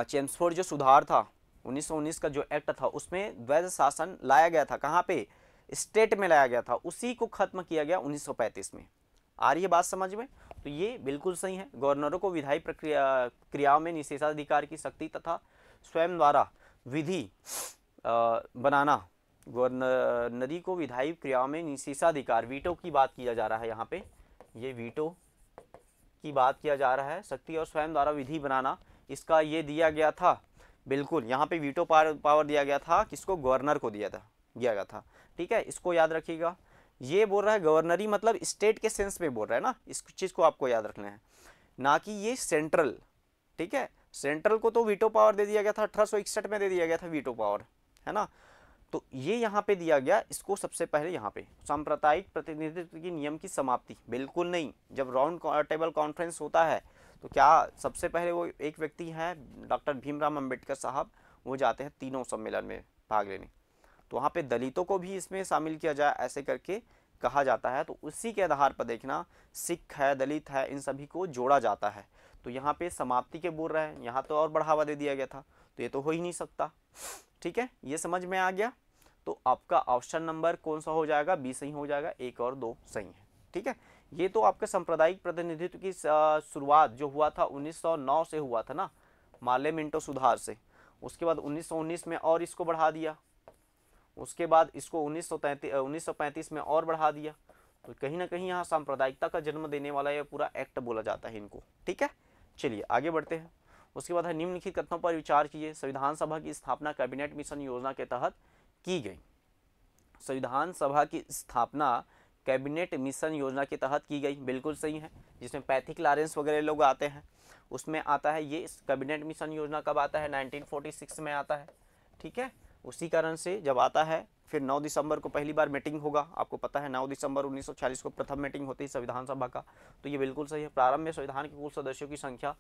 चेम्सफोर्ड जो सुधार था 1919 का जो एक्ट था उसमें द्वैध शासन लाया गया था कहाँ पे स्टेट में लाया गया था उसी को खत्म किया गया 1935 में आ रही है बात समझ में तो ये बिल्कुल सही है गवर्नरों को विधायी प्रक्रिया क्रियाओं में निषेधाधिकार की शक्ति तथा स्वयं द्वारा विधि बनाना नदी को विधायी क्रियाओं में निशेषाधिकार वीटो की बात किया जा रहा है यहाँ पे ये वीटो की बात किया जा रहा है शक्ति और स्वयं द्वारा विधि बनाना इसका ये दिया गया था बिल्कुल यहाँ पे वीटो पावर दिया गया था किसको गवर्नर को दिया था दिया गया था ठीक है इसको याद रखिएगा ये बोल रहा है गवर्नरी मतलब स्टेट के सेंस में बोल रहा है ना इस चीज़ को आपको याद रखना है ना कि ये सेंट्रल ठीक है सेंट्रल को तो वीटो पावर दे दिया गया था अठारह में दे दिया गया था वीटो पावर है ना तो ये यहाँ पे दिया गया इसको सबसे पहले यहाँ पे साम्प्रदायिक प्रतिनिधित्व की नियम की समाप्ति बिल्कुल नहीं जब राउंड टेबल कॉन्फ्रेंस होता है तो क्या सबसे पहले वो एक व्यक्ति हैं डॉक्टर भीमराम अम्बेडकर साहब वो जाते हैं तीनों सम्मेलन में भाग लेने तो वहाँ पे दलितों को भी इसमें शामिल किया जाए ऐसे करके कहा जाता है तो उसी के आधार पर देखना सिख है दलित है इन सभी को जोड़ा जाता है तो यहाँ पे समाप्ति के बोल रहा है यहाँ तो और बढ़ावा दे दिया गया था तो ये तो हो ही नहीं सकता ठीक है ये समझ में आ गया तो आपका ऑप्शन नंबर कौन सा हो जाएगा बी सही हो जाएगा एक और दो सही है ठीक है ये तो आपके सांप्रदायिक प्रतिनिधित्व की शुरुआत जो हुआ था 1909 से हुआ था ना माले मिंटो सुधार से उसके बाद 1919 में और इसको बढ़ा दिया उसके बाद इसको उन्नीस उन्नीस में और बढ़ा दिया तो कहीं ना कहीं यहाँ सांप्रदायिकता का जन्म देने वाला यह पूरा एक्ट बोला जाता है इनको ठीक है चलिए आगे बढ़ते हैं उसके बाद है निम्नलिखित कथनों पर विचार कीजिए संविधान सभा की स्थापना कैबिनेट मिशन योजना के तहत की गई संविधान सभा की स्थापना कैबिनेट मिशन योजना के तहत की गई बिल्कुल सही है जिसमें पैथिक लारेंस वगैरह लोग आते हैं उसमें आता है ये कैबिनेट मिशन योजना कब आता है 1946 में आता है ठीक है उसी कारण से जब आता है फिर 9 दिसंबर को पहली बार मीटिंग होगा आपको पता है 9 दिसंबर 1940 को प्रथम मीटिंग होती है संविधान सभा का तो ये बिल्कुल सही है प्रारंभ में संविधान के कुल सदस्यों की संख्या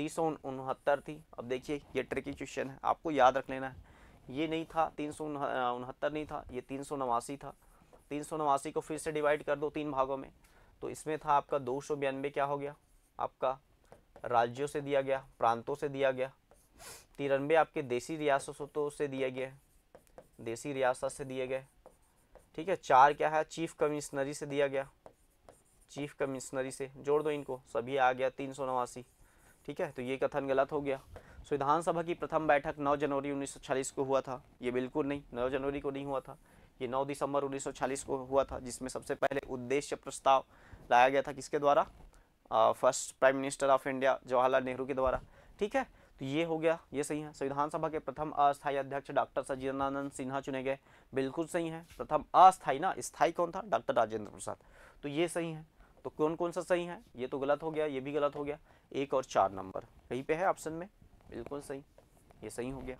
तीन थी अब देखिए ये ट्रिकी क्वेश्चन है आपको याद रख लेना है ये नहीं था तीन नहीं था ये तीन था तीन को फिर से डिवाइड कर दो तीन भागों में तो इसमें था आपका दो क्या हो गया आपका राज्यों से दिया गया प्रांतों से दिया गया तिरानबे आपके देसी रियासतों से दिया गया देसी रियासत से दिए गए ठीक है चार क्या है चीफ कमिश्नरी से दिया गया चीफ कमिश्नरी से जोड़ दो इनको सभी आ गया तीन सौ नवासी ठीक है तो ये कथन गलत हो गया सो विधानसभा की प्रथम बैठक 9 जनवरी 1940 को हुआ था ये बिल्कुल नहीं 9 जनवरी को नहीं हुआ था ये 9 दिसंबर 1940 को हुआ था जिसमें सबसे पहले उद्देश्य प्रस्ताव लाया गया था किसके द्वारा first prime minister of India Jawaharlal Nehru के द्वारा ठीक है तो ये हो गया ये सही है संविधान सभा के प्रथम अस्थायी अध्यक्ष डॉक्टर सचिदानंद सिन्हा चुने गए बिल्कुल सही है प्रथम अस्थायी ना स्थायी कौन था डॉक्टर राजेंद्र प्रसाद तो ये सही है तो कौन कौन सा सही है ये तो गलत हो गया ये भी गलत हो गया एक और चार नंबर कहीं पे है ऑप्शन में बिल्कुल सही ये सही हो गया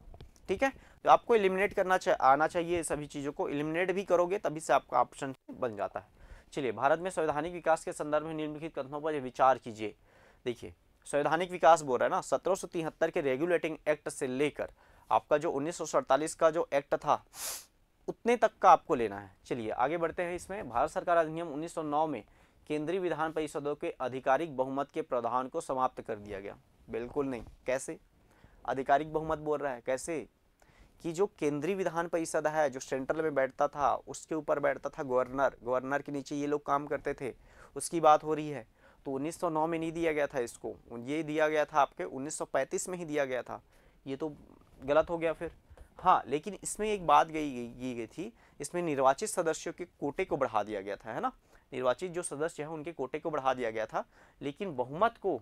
ठीक है तो आपको इलिमिनेट करना चा, आना चाहिए सभी चीज़ों को इलिमिनेट भी करोगे तभी से आपका ऑप्शन बन जाता है चलिए भारत में संवैधानिक विकास के संदर्भ में निम्नलिखित कथनों पर विचार कीजिए देखिए संवैधानिक विकास बोल रहा है ना सत्रह के रेगुलेटिंग एक्ट से लेकर आपका जो उन्नीस का जो एक्ट था उतने तक का आपको लेना है चलिए आगे बढ़ते हैं इसमें भारत सरकार अधिनियम 1909 में केंद्रीय विधान परिषदों के आधिकारिक बहुमत के प्रावधान को समाप्त कर दिया गया बिल्कुल नहीं कैसे आधिकारिक बहुमत बोल रहा है कैसे कि जो केंद्रीय विधान परिषद है जो सेंट्रल में बैठता था उसके ऊपर बैठता था गवर्नर गवर्नर के नीचे ये लोग काम करते थे उसकी बात हो रही है तो 1909 में नहीं दिया गया था इसको ये दिया गया था आपके 1935 में ही दिया गया था ये तो गलत हो गया फिर हाँ लेकिन इसमें एक बात गई की गई थी इसमें निर्वाचित सदस्यों के कोटे को बढ़ा दिया गया था है ना निर्वाचित जो सदस्य हैं उनके कोटे को बढ़ा दिया गया था लेकिन बहुमत को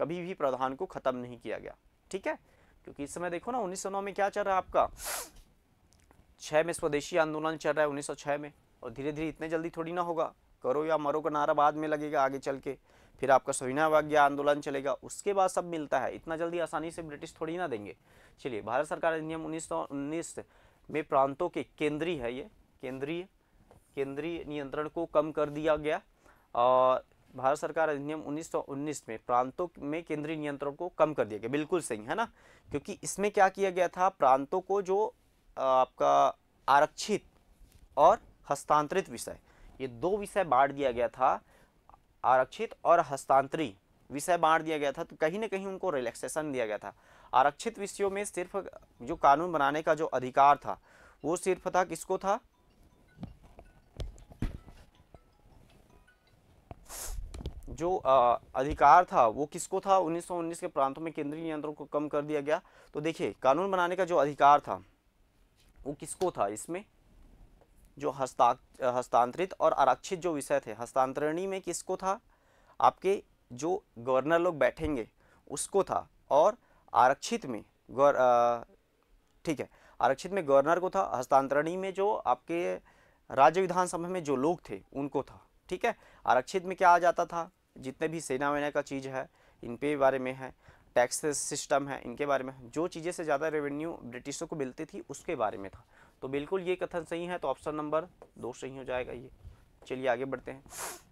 कभी भी प्रधान को ख़त्म नहीं किया गया ठीक है क्योंकि इस समय देखो ना उन्नीस में क्या चल रहा है आपका छः में स्वदेशी आंदोलन चल रहा है उन्नीस में और धीरे धीरे इतने जल्दी थोड़ी ना होगा करो या मरो का नारा बाद में लगेगा आगे चल के फिर आपका सविनावाज्ञा आंदोलन चलेगा उसके बाद सब मिलता है इतना जल्दी आसानी से ब्रिटिश थोड़ी ना देंगे चलिए भारत सरकार अधिनियम उन्नीस में प्रांतों के केंद्रीय है ये केंद्रीय केंद्रीय नियंत्रण को कम कर दिया गया और भारत सरकार अधिनियम 1919 में प्रांतों में केंद्रीय नियंत्रण को कम कर दिया गया बिल्कुल सही है ना क्योंकि इसमें क्या किया गया था प्रांतों को जो आपका आरक्षित और हस्तांतरित विषय ये दो विषय बांट दिया गया था आरक्षित और हस्तांतरी विषय बांट दिया गया था तो कहीं ना कहीं उनको रिलैक्सेशन दिया गया था आरक्षित विषयों में सिर्फ जो कानून बनाने का जो अधिकार था वो सिर्फ था किसको था जो आ, अधिकार था वो किसको था 1919 के प्रांतों में केंद्रीय नियंत्रण को कम कर दिया गया तो देखिए कानून बनाने का जो अधिकार था वो किसको था इसमें जो हस्ता हस्तांतरित और आरक्षित जो विषय थे हस्तांतरणी में किसको था आपके जो गवर्नर लोग बैठेंगे उसको था और आरक्षित में गौर ठीक है आरक्षित में गवर्नर को था हस्तांतरणी में जो आपके राज्य विधानसभा में जो लोग थे उनको था ठीक है आरक्षित में क्या आ जाता था जितने भी सेना वेना का चीज़ है इन पे बारे में है टैक्स सिस्टम है इनके बारे में जो चीज़ें से ज़्यादा रेवेन्यू ब्रिटिशों को मिलती थी उसके बारे में था तो बिल्कुल ये कथन सही है तो ऑप्शन नंबर दो सही हो जाएगा ये चलिए आगे बढ़ते हैं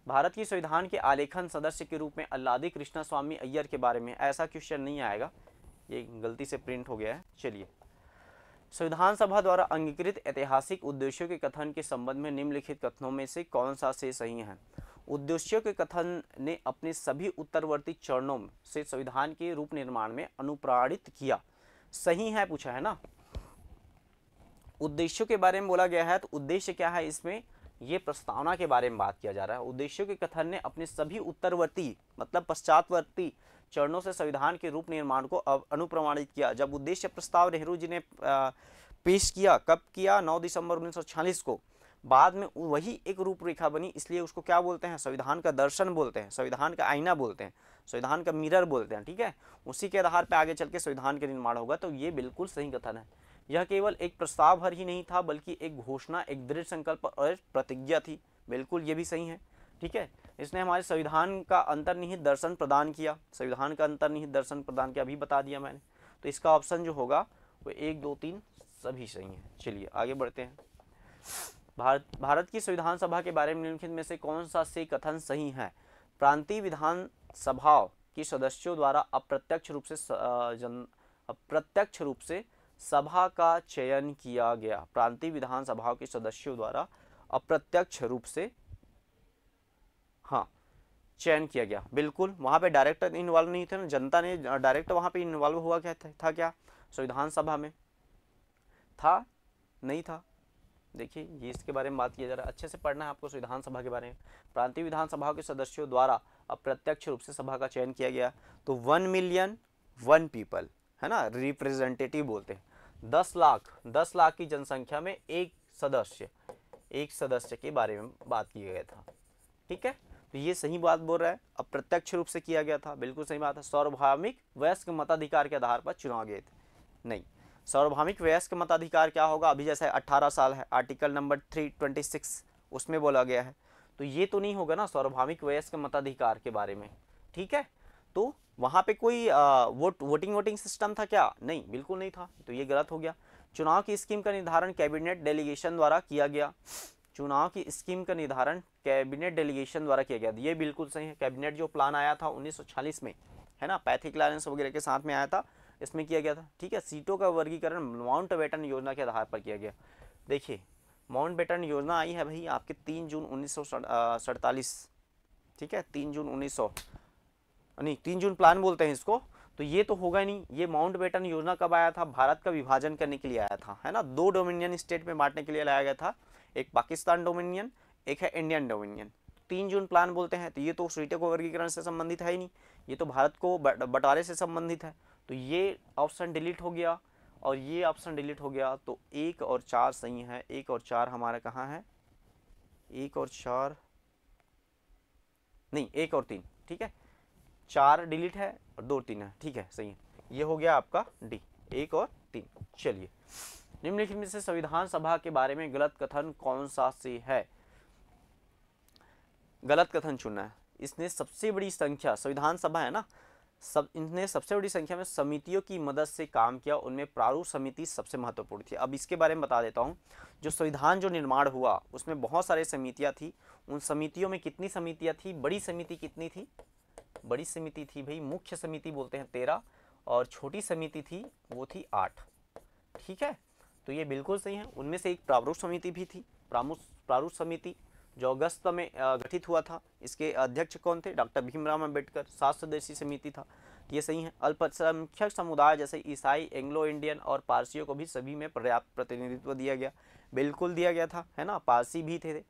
भारत की संविधान के आलेखन सदस्य के रूप में अल्लादी कृष्णा स्वामी अय्यर के बारे में ऐसा क्वेश्चन नहीं आएगा ये गलती से प्रिंट हो गया है चलिए संविधान सभा द्वारा अंगीकृत ऐतिहासिक उद्देश्यों के कथन के संबंध में निम्नलिखित कथनों में से कौन सा से सही है उद्देश्यों के कथन ने अपने सभी उत्तरवर्ती चरणों से संविधान के रूप निर्माण में अनुप्राणित किया सही है पूछा है ना उद्देश्यों के बारे में बोला गया है तो उद्देश्य क्या है इसमें ये प्रस्तावना के बारे में बात किया जा रहा है उद्देश्यों के कथन ने अपने सभी उत्तरवर्ती मतलब पश्चातवर्ती चरणों से संविधान के रूप निर्माण को अनुप्रमाणित किया जब उद्देश्य प्रस्ताव नेहरू जी ने पेश किया कब किया 9 दिसंबर 1946 को बाद में वही एक रूपरेखा बनी इसलिए उसको क्या बोलते हैं संविधान का दर्शन बोलते हैं संविधान का आईना बोलते हैं संविधान का मिरर बोलते हैं ठीक है उसी के आधार पर आगे चल के संविधान का निर्माण होगा तो ये बिल्कुल सही कथन है यह केवल एक प्रस्ताव भर ही नहीं था बल्कि एक घोषणा एक दृढ़ संकल्प और प्रतिज्ञा थी बिल्कुल ये भी सही है ठीक है इसने हमारे संविधान का अंतर्निहित दर्शन प्रदान किया संविधान का अंतर्निहित दर्शन प्रदान किया अभी बता दिया मैंने तो इसका ऑप्शन जो होगा वो एक दो तीन सभी सही है चलिए आगे बढ़ते हैं भारत भारत की संविधान सभा के बारे में निम्नलिखित में से कौन सा से कथन सही है प्रांतीय विधान सभा की सदस्यों द्वारा अप्रत्यक्ष रूप से जन अप्रत्यक्ष रूप से सभा का चयन किया गया प्रांतीय विधानसभा के सदस्यों द्वारा अप्रत्यक्ष रूप से हाँ चयन किया गया बिल्कुल वहां पे डायरेक्ट इन्वॉल्व नहीं थे ना जनता ने डायरेक्ट वहां पे इन्वॉल्व हुआ क्या था, था क्या संविधान सभा में था नहीं था देखिए ये इसके बारे में बात किया जा रहा है अच्छे से पढ़ना है आपको संविधान सभा के बारे में प्रांतीय विधानसभा के सदस्यों द्वारा अप्रत्यक्ष रूप से सभा का चयन किया गया तो वन मिलियन वन पीपल है ना रिप्रेजेंटेटिव बोलते हैं दस लाख दस लाख की जनसंख्या में एक सदस्य एक सदस्य के बारे में बात किया गया था ठीक है तो ये सही बात बोल रहा है अब प्रत्यक्ष रूप से किया गया था बिल्कुल सही बात है सार्वभौमिक वयस्क मताधिकार के आधार पर चुनाव गए थे नहीं सार्वभौमिक वयस्क मताधिकार क्या होगा अभी जैसे 18 साल है आर्टिकल नंबर 326 उसमें बोला गया है तो ये तो नहीं होगा ना सार्वभौमिक वयस्क मताधिकार के बारे में ठीक है तो वहाँ पे कोई वोट वोटिंग वोटिंग सिस्टम था क्या नहीं बिल्कुल नहीं था तो ये गलत हो गया चुनाव की स्कीम का निर्धारण कैबिनेट डेलीगेशन द्वारा किया गया चुनाव की स्कीम का निर्धारण कैबिनेट डेलीगेशन द्वारा किया गया ये बिल्कुल सही है कैबिनेट जो प्लान आया था उन्नीस में है ना पैथिक लायंस वगैरह के साथ में आया था इसमें किया गया था ठीक है सीटों का वर्गीकरण माउंट बेटन योजना के आधार पर किया गया देखिए माउंट बेटन योजना आई है भाई आपके तीन जून उन्नीस ठीक है तीन जून उन्नीस नहीं तीन जून प्लान बोलते हैं इसको तो ये तो होगा नहीं ये माउंट बेटन योजना कब आया था भारत का विभाजन करने के लिए आया था है ना दो डोमिनियन स्टेट में बांटने के लिए लाया गया था एक पाकिस्तान डोमिनियन एक है इंडियन डोमिनियन तीन जून प्लान बोलते हैं तो ये तो स्वीटे को वर्गीकरण से संबंधित है ही नहीं ये तो भारत को बंटवारे से संबंधित है तो ये ऑप्शन डिलीट हो गया और ये ऑप्शन डिलीट हो गया तो एक और चार सही है एक और चार हमारा कहाँ है एक और चार नहीं एक और तीन ठीक है चार डिलीट है और दो तीन है ठीक है सही है ये हो गया आपका डी एक और तीन चलिए निम्नलिखित में से संविधान सभा के बारे में गलत कथन कौन सा से है गलत कथन चुनना है इसने सबसे बड़ी संख्या संविधान सभा है ना सब इनने सबसे बड़ी संख्या में समितियों की मदद से काम किया उनमें प्रारूप समिति सबसे महत्वपूर्ण थी अब इसके बारे में बता देता हूँ जो संविधान जो निर्माण हुआ उसमें बहुत सारे समितियाँ थी उन समितियों में कितनी समितियाँ थी बड़ी समिति कितनी थी बड़ी समिति थी भाई मुख्य समिति बोलते हैं तेरह और छोटी समिति थी वो थी आठ ठीक है तो ये बिल्कुल सही है उनमें से एक प्रारूप समिति भी थी प्रारूप समिति जो अगस्त में गठित हुआ था इसके अध्यक्ष कौन थे डॉक्टर भीमराव अम्बेडकर सात सदस्यीय समिति था ये सही है अल्पसंख्यक समुदाय जैसे ईसाई एंग्लो इंडियन और पारसियों को भी सभी में पर्याप्त प्रतिनिधित्व दिया गया बिल्कुल दिया गया था है ना पारसी भी थे, थे।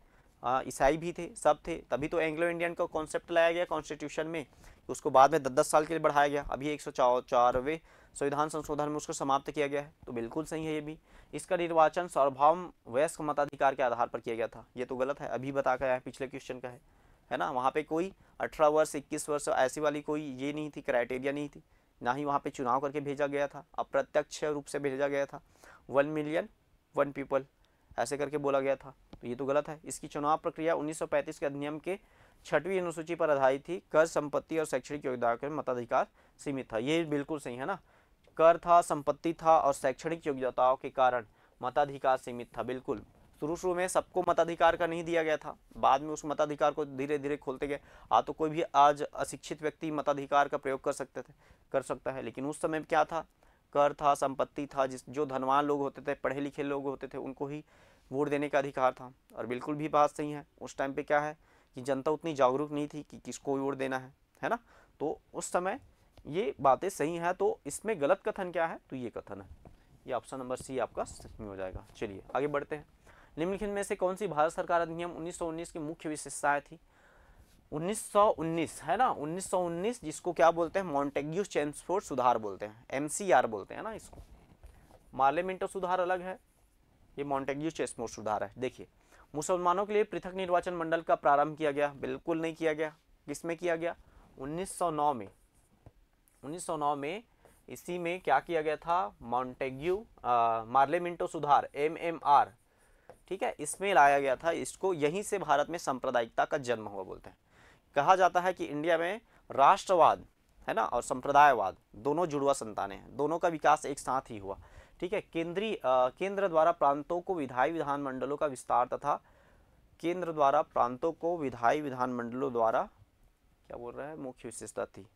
हाँ, ईसाई भी थे सब थे तभी तो एंग्लो इंडियन का कॉन्सेप्ट लाया गया कॉन्स्टिट्यूशन में उसको बाद में दस दस साल के लिए बढ़ाया गया अभी एक सौ चारवें संविधान संशोधन में उसको समाप्त किया गया है तो बिल्कुल सही है ये भी इसका निर्वाचन सार्वभौम वयस्क मताधिकार के आधार पर किया गया था ये तो गलत है अभी बता कर है पिछले क्वेश्चन का है है ना वहाँ पे कोई अठारह वर्ष इक्कीस वर्ष ऐसी वाली कोई ये नहीं थी क्राइटेरिया नहीं थी ना ही वहाँ पे चुनाव करके भेजा गया था अप्रत्यक्ष रूप से भेजा गया था वन मिलियन वन पीपल ऐसे करके बोला गया था तो ये तो गलत है इसकी चुनाव प्रक्रिया 1935 के अधिनियम के छठवीं अनुसूची पर आधारित थी कर संपत्ति और शैक्षणिक योगदान के मताधिकार सीमित था ये बिल्कुल सही है ना कर था संपत्ति था और शैक्षणिक योग्यताओं के कारण मताधिकार सीमित था बिल्कुल शुरू शुरू में सबको मताधिकार का नहीं दिया गया था बाद में उस मताधिकार को धीरे धीरे खोलते गए आ हाँ, तो कोई भी आज अशिक्षित व्यक्ति मताधिकार का प्रयोग कर सकते थे कर सकता है लेकिन उस समय क्या था कर था संपत्ति था जिस जो धनवान लोग होते थे पढ़े लिखे लोग होते थे उनको ही वोट देने का अधिकार था और बिल्कुल भी बात सही है उस टाइम पे क्या है कि जनता उतनी जागरूक नहीं थी कि किसको वोट देना है है ना तो उस समय ये बातें सही हैं तो इसमें गलत कथन क्या है तो ये कथन है ये ऑप्शन नंबर सी आपका सही हो जाएगा चलिए आगे बढ़ते हैं निम्नलिखित में से कौन सी भारत सरकार अधिनियम 1919 की मुख्य विशेषताएं थी 1919 है ना 1919 जिसको क्या बोलते हैं मॉन्टेग्यू चेंसफोर्ड सुधार बोलते हैं एमसीआर बोलते हैं ना इसको मार्लियामेंटो सुधार अलग है ये मॉन्टेग्यू चेंसफोर्ड सुधार है देखिए मुसलमानों के लिए पृथक निर्वाचन मंडल का प्रारंभ किया गया बिल्कुल नहीं किया गया किसमें किया गया 1909 में 1909 में इसी में क्या किया गया था मॉन्टेग्यू मार्लियामेंटो सुधार एम एम आर ठीक है इसमें लाया गया था इसको यहीं से भारत में सांप्रदायिकता का जन्म हुआ बोलते हैं कहा जाता है कि इंडिया में राष्ट्रवाद है ना और संप्रदायवाद दोनों जुड़वा संतानें हैं दोनों का विकास एक साथ ही हुआ ठीक है केंद्रीय केंद्र द्वारा प्रांतों को विधायी विधानमंडलों का विस्तार तथा केंद्र द्वारा प्रांतों को विधायी विधानमंडलों द्वारा क्या बोल रहा है मुख्य विशेषता थी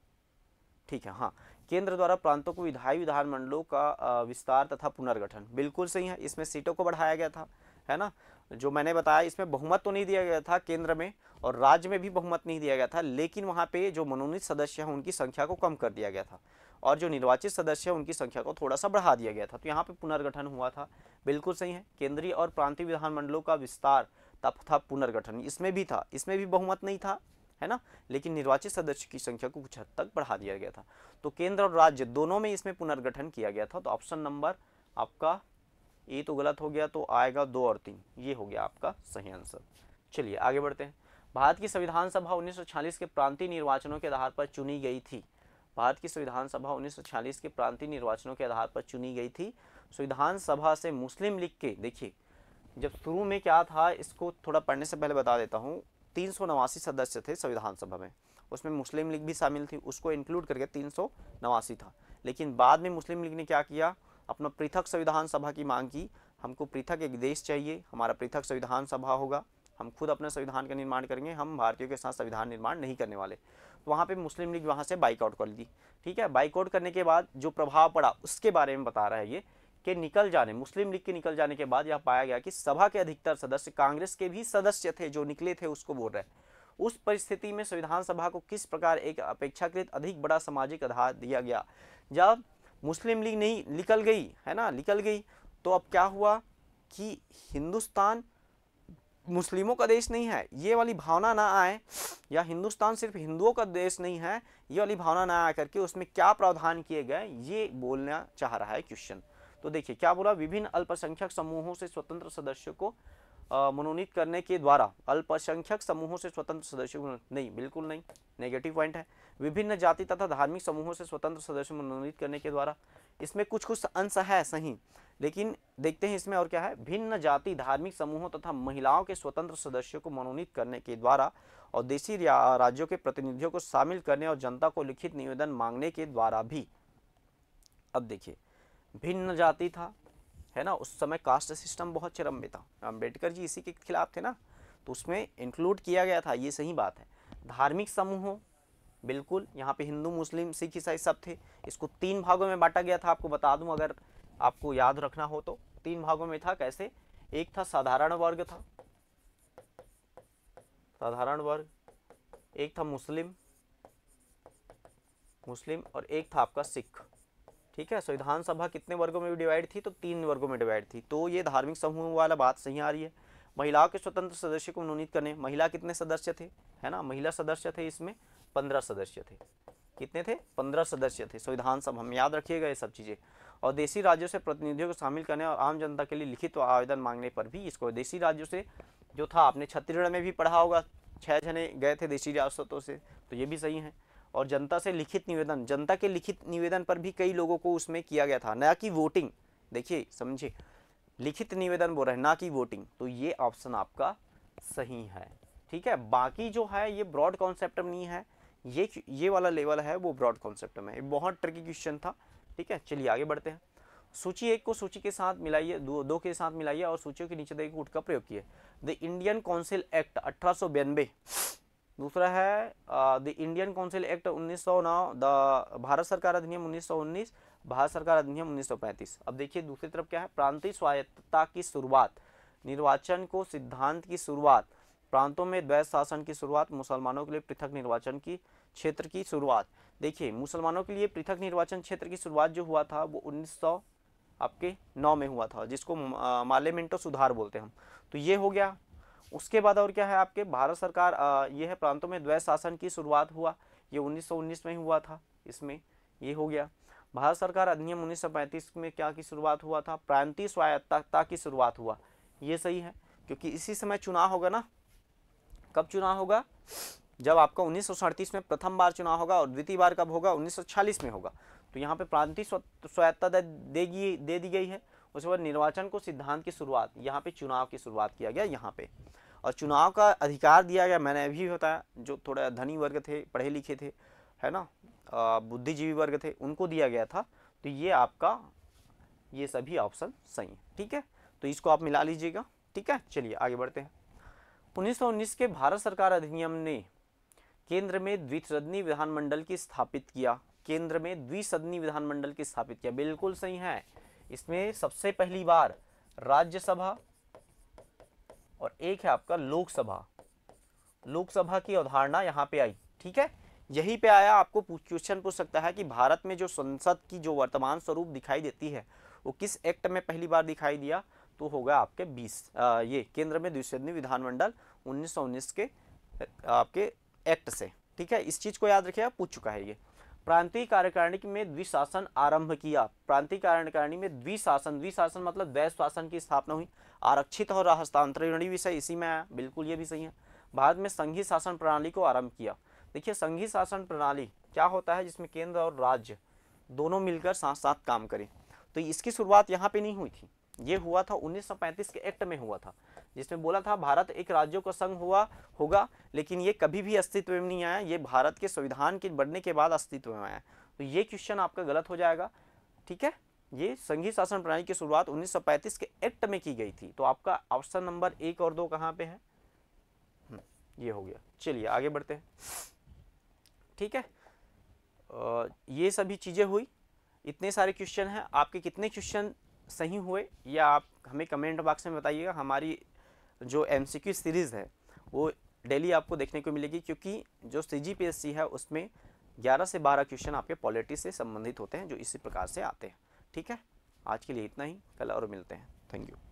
ठीक है हाँ केंद्र द्वारा प्रांतों को विधायी विधानमंडलों का विस्तार तथा पुनर्गठन बिल्कुल सही है इसमें सीटों को बढ़ाया गया था है ना जो मैंने बताया इसमें बहुमत तो नहीं दिया गया था केंद्र में और राज्य में भी बहुमत नहीं दिया गया था लेकिन वहाँ पे जो मनोनीत सदस्य हैं उनकी संख्या को कम कर दिया गया था और जो निर्वाचित सदस्य हैं उनकी संख्या को थोड़ा सा बढ़ा दिया गया था तो यहाँ पे पुनर्गठन हुआ था बिल्कुल सही है केंद्रीय और प्रांतीय विधानमंडलों का विस्तार तब था पुनर्गठन इसमें भी था इसमें भी बहुमत नहीं था है ना लेकिन निर्वाचित सदस्य की संख्या को कुछ हद तक बढ़ा दिया गया था तो केंद्र और राज्य दोनों में इसमें पुनर्गठन किया गया था तो ऑप्शन नंबर आपका ए तो गलत हो गया तो आएगा दो और तीन ये हो गया आपका सही आंसर चलिए आगे बढ़ते हैं भारत की संविधान सभा 1946 के प्रांतीय निर्वाचनों के आधार पर चुनी गई थी भारत की संविधान सभा 1946 के प्रांतीय निर्वाचनों के आधार पर चुनी गई थी संविधान सभा से मुस्लिम लीग के देखिए जब शुरू में क्या था इसको थोड़ा पढ़ने से पहले बता देता हूँ तीन सदस्य थे संविधान सभा में उसमें मुस्लिम लीग भी शामिल थी उसको इंक्लूड करके तीन था लेकिन बाद में मुस्लिम लीग ने क्या किया अपना पृथक संविधान सभा की मांग की हमको पृथक एक देश चाहिए हमारा पृथक संविधान सभा होगा हम खुद अपने संविधान का निर्माण करेंगे हम भारतीयों के साथ संविधान निर्माण नहीं करने वाले तो वहाँ पे मुस्लिम लीग वहाँ से बाइकआउट कर दी ठीक है बाइकआउट करने के बाद जो प्रभाव पड़ा उसके बारे में बता रहा है ये कि निकल जाने मुस्लिम लीग के निकल जाने के बाद यह पाया गया कि सभा के अधिकतर सदस्य कांग्रेस के भी सदस्य थे जो निकले थे उसको बोल रहे उस परिस्थिति में संविधान सभा को किस प्रकार एक अपेक्षाकृत अधिक बड़ा सामाजिक आधार दिया गया जब मुस्लिम लीग नहीं निकल गई है ना निकल गई तो अब क्या हुआ कि हिंदुस्तान मुस्लिमों का देश नहीं है ये वाली भावना ना आए या हिंदुस्तान सिर्फ हिंदुओं का देश नहीं है ये वाली भावना ना आ करके उसमें क्या प्रावधान किए गए ये बोलना चाह रहा है क्वेश्चन तो देखिए क्या बोला विभिन्न अल्पसंख्यक समूहों से स्वतंत्र सदस्यों को मनोनीत करने के द्वारा अल्पसंख्यक समूहों से स्वतंत्र सदस्यों नहीं बिल्कुल नहीं नेगेटिव पॉइंट है विभिन्न जाति तथा धार्मिक समूहों से स्वतंत्र सदस्य मनोनीत करने के द्वारा इसमें कुछ कुछ अंश है सही लेकिन देखते हैं इसमें और क्या है भिन्न जाति धार्मिक समूहों तथा महिलाओं के स्वतंत्र सदस्यों को मनोनीत करने के द्वारा और देशी राज्यों के प्रतिनिधियों को शामिल करने और जनता को लिखित निवेदन मांगने के द्वारा भी अब देखिए भिन्न जाति था है ना उस समय कास्ट सिस्टम बहुत चरम में था अम्बेडकर जी इसी के खिलाफ थे ना तो उसमें इंक्लूड किया गया था ये सही बात है धार्मिक समूहों बिल्कुल यहाँ पे हिंदू मुस्लिम सिख ईसाई सब थे इसको तीन भागों में बांटा गया था आपको बता दूँ अगर आपको याद रखना हो तो तीन भागों में था कैसे एक था साधारण वर्ग था साधारण वर्ग एक था मुस्लिम मुस्लिम और एक था आपका सिख ठीक है संविधान सभा कितने वर्गों में डिवाइड थी तो तीन वर्गों में डिवाइड थी तो ये धार्मिक समूह वाला बात सही आ रही है महिलाओं के स्वतंत्र सदस्य को मनोनीत करने महिला कितने सदस्य थे है ना महिला सदस्य थे इसमें पंद्रह सदस्य थे कितने थे पंद्रह सदस्य थे संविधान सभा में याद रखिएगा ये सब चीज़ें और देशी राज्यों से प्रतिनिधियों को शामिल करने और आम जनता के लिए लिखित तो आवेदन मांगने पर भी इसको देशी राज्यों से जो था आपने छत्तीसगढ़ में भी पढ़ा होगा छः जने गए थे देशी रियासतों से तो ये भी सही है और जनता से लिखित निवेदन जनता के लिखित निवेदन पर भी कई लोगों को उसमें किया गया था ना कि वोटिंग देखिए समझिए लिखित निवेदन बोल रहे हैं ना कि वोटिंग तो ये ऑप्शन आपका सही है ठीक है बाकी जो है ये ब्रॉड कॉन्सेप्ट नहीं है ये ये वाला लेवल है वो ब्रॉड कॉन्सेप्ट में बहुत ट्रिकी क्वेश्चन था ठीक है चलिए आगे बढ़ते हैं सूची एक को सूची के साथ मिलाइए दो दो के साथ मिलाइए और सूचियों के नीचे देखिए उठ का प्रयोग किए द इंडियन काउंसिल एक्ट अठारह दूसरा है the Indian council act 1909 the Bharat सरकार अधिनियम 1919 भारत सरकार अधिनियम 1935 अब देखिए दूसरी तरफ क्या है प्रांतीय स्वायत्तता की शुरुआत निर्वाचन को सिद्धांत की शुरुआत प्रांतों में द्वैत शासन की शुरुआत मुसलमानों के लिए पृथक निर्वाचन की क्षेत्र की शुरुआत देखिए मुसलमानों के लिए पृथक निर्वाचन क्षेत्र की शुरुआत जो हुआ था वो उन्नीस आपके नौ में हुआ था जिसको मालेमेंटो सुधार बोलते हैं हम तो ये हो गया उसके बाद और क्या है आपके भारत सरकार ये है प्रांतों में द्वैत शासन की शुरुआत हुआ ये 1919 में हुआ था इसमें ये हो गया भारत सरकार अधिनियम 1935 में क्या की शुरुआत हुआ था प्रांतीय स्वायत्तता की शुरुआत हुआ ये सही है क्योंकि इसी समय चुनाव होगा ना कब चुनाव होगा जब आपका उन्नीस में प्रथम बार चुनाव होगा और द्वितीय बार कब होगा उन्नीस में होगा तो यहाँ पे प्रांतीय स्वायत्ता दे दी गई है उसके बाद निर्वाचन को सिद्धांत की शुरुआत यहाँ पे चुनाव की शुरुआत किया गया यहाँ पे और चुनाव का अधिकार दिया गया मैंने अभी बताया जो थोड़ा धनी वर्ग थे पढ़े लिखे थे है ना बुद्धिजीवी वर्ग थे उनको दिया गया था तो ये आपका ये सभी ऑप्शन सही है ठीक है तो इसको आप मिला लीजिएगा ठीक है चलिए आगे बढ़ते हैं उन्नीस के भारत सरकार अधिनियम ने केंद्र में द्विसदनी विधानमंडल की स्थापित किया केंद्र में द्विसदनी विधानमंडल की स्थापित किया बिल्कुल सही है इसमें सबसे पहली बार राज्यसभा और एक है आपका लोकसभा लोकसभा की अवधारणा यहाँ पे आई ठीक है यही पे आया आपको क्वेश्चन पूछ सकता है कि भारत में जो संसद की जो वर्तमान स्वरूप दिखाई देती है वो किस एक्ट में पहली बार दिखाई दिया तो होगा आपके 20 आ, ये केंद्र में द्विशेदनी विधानमंडल उन्नीस के आपके एक्ट से ठीक है इस चीज़ को याद रखिएगा पूछ चुका है ये प्रांतीय कार्यकारिणी में द्विशासन आरंभ किया प्रांतीय कार्यकारिणी में द्विशासन द्विशासन मतलब द्वैत शासन की स्थापना हुई आरक्षित और हस्तांतरण विषय इसी में आया बिल्कुल ये भी सही है भारत में संघीय शासन प्रणाली को आरंभ किया देखिए संघीय शासन प्रणाली क्या होता है जिसमें केंद्र और राज्य दोनों मिलकर साथ साथ काम करें तो इसकी शुरुआत यहाँ पे नहीं हुई थी ये हुआ था 1935 के एक्ट में हुआ था जिसमें बोला था भारत एक राज्यों का संघ हुआ होगा लेकिन ये कभी भी अस्तित्व में नहीं आया ये भारत के संविधान के बढ़ने के बाद अस्तित्व में आया तो ये क्वेश्चन आपका गलत हो जाएगा ठीक है ये संघीय शासन प्रणाली की शुरुआत 1935 के एक्ट में की गई थी तो आपका ऑप्शन नंबर एक और दो कहाँ पे है हम्म, ये हो गया चलिए आगे बढ़ते हैं ठीक है आ, ये सभी चीज़ें हुई इतने सारे क्वेश्चन हैं आपके कितने क्वेश्चन सही हुए या आप हमें कमेंट बॉक्स में बताइएगा हमारी जो एम सीरीज़ है वो डेली आपको देखने को मिलेगी क्योंकि जो सी है उसमें 11 से 12 क्वेश्चन आपके पॉलिटिक्स से संबंधित होते हैं जो इसी प्रकार से आते हैं ठीक है आज के लिए इतना ही कल और मिलते हैं थैंक यू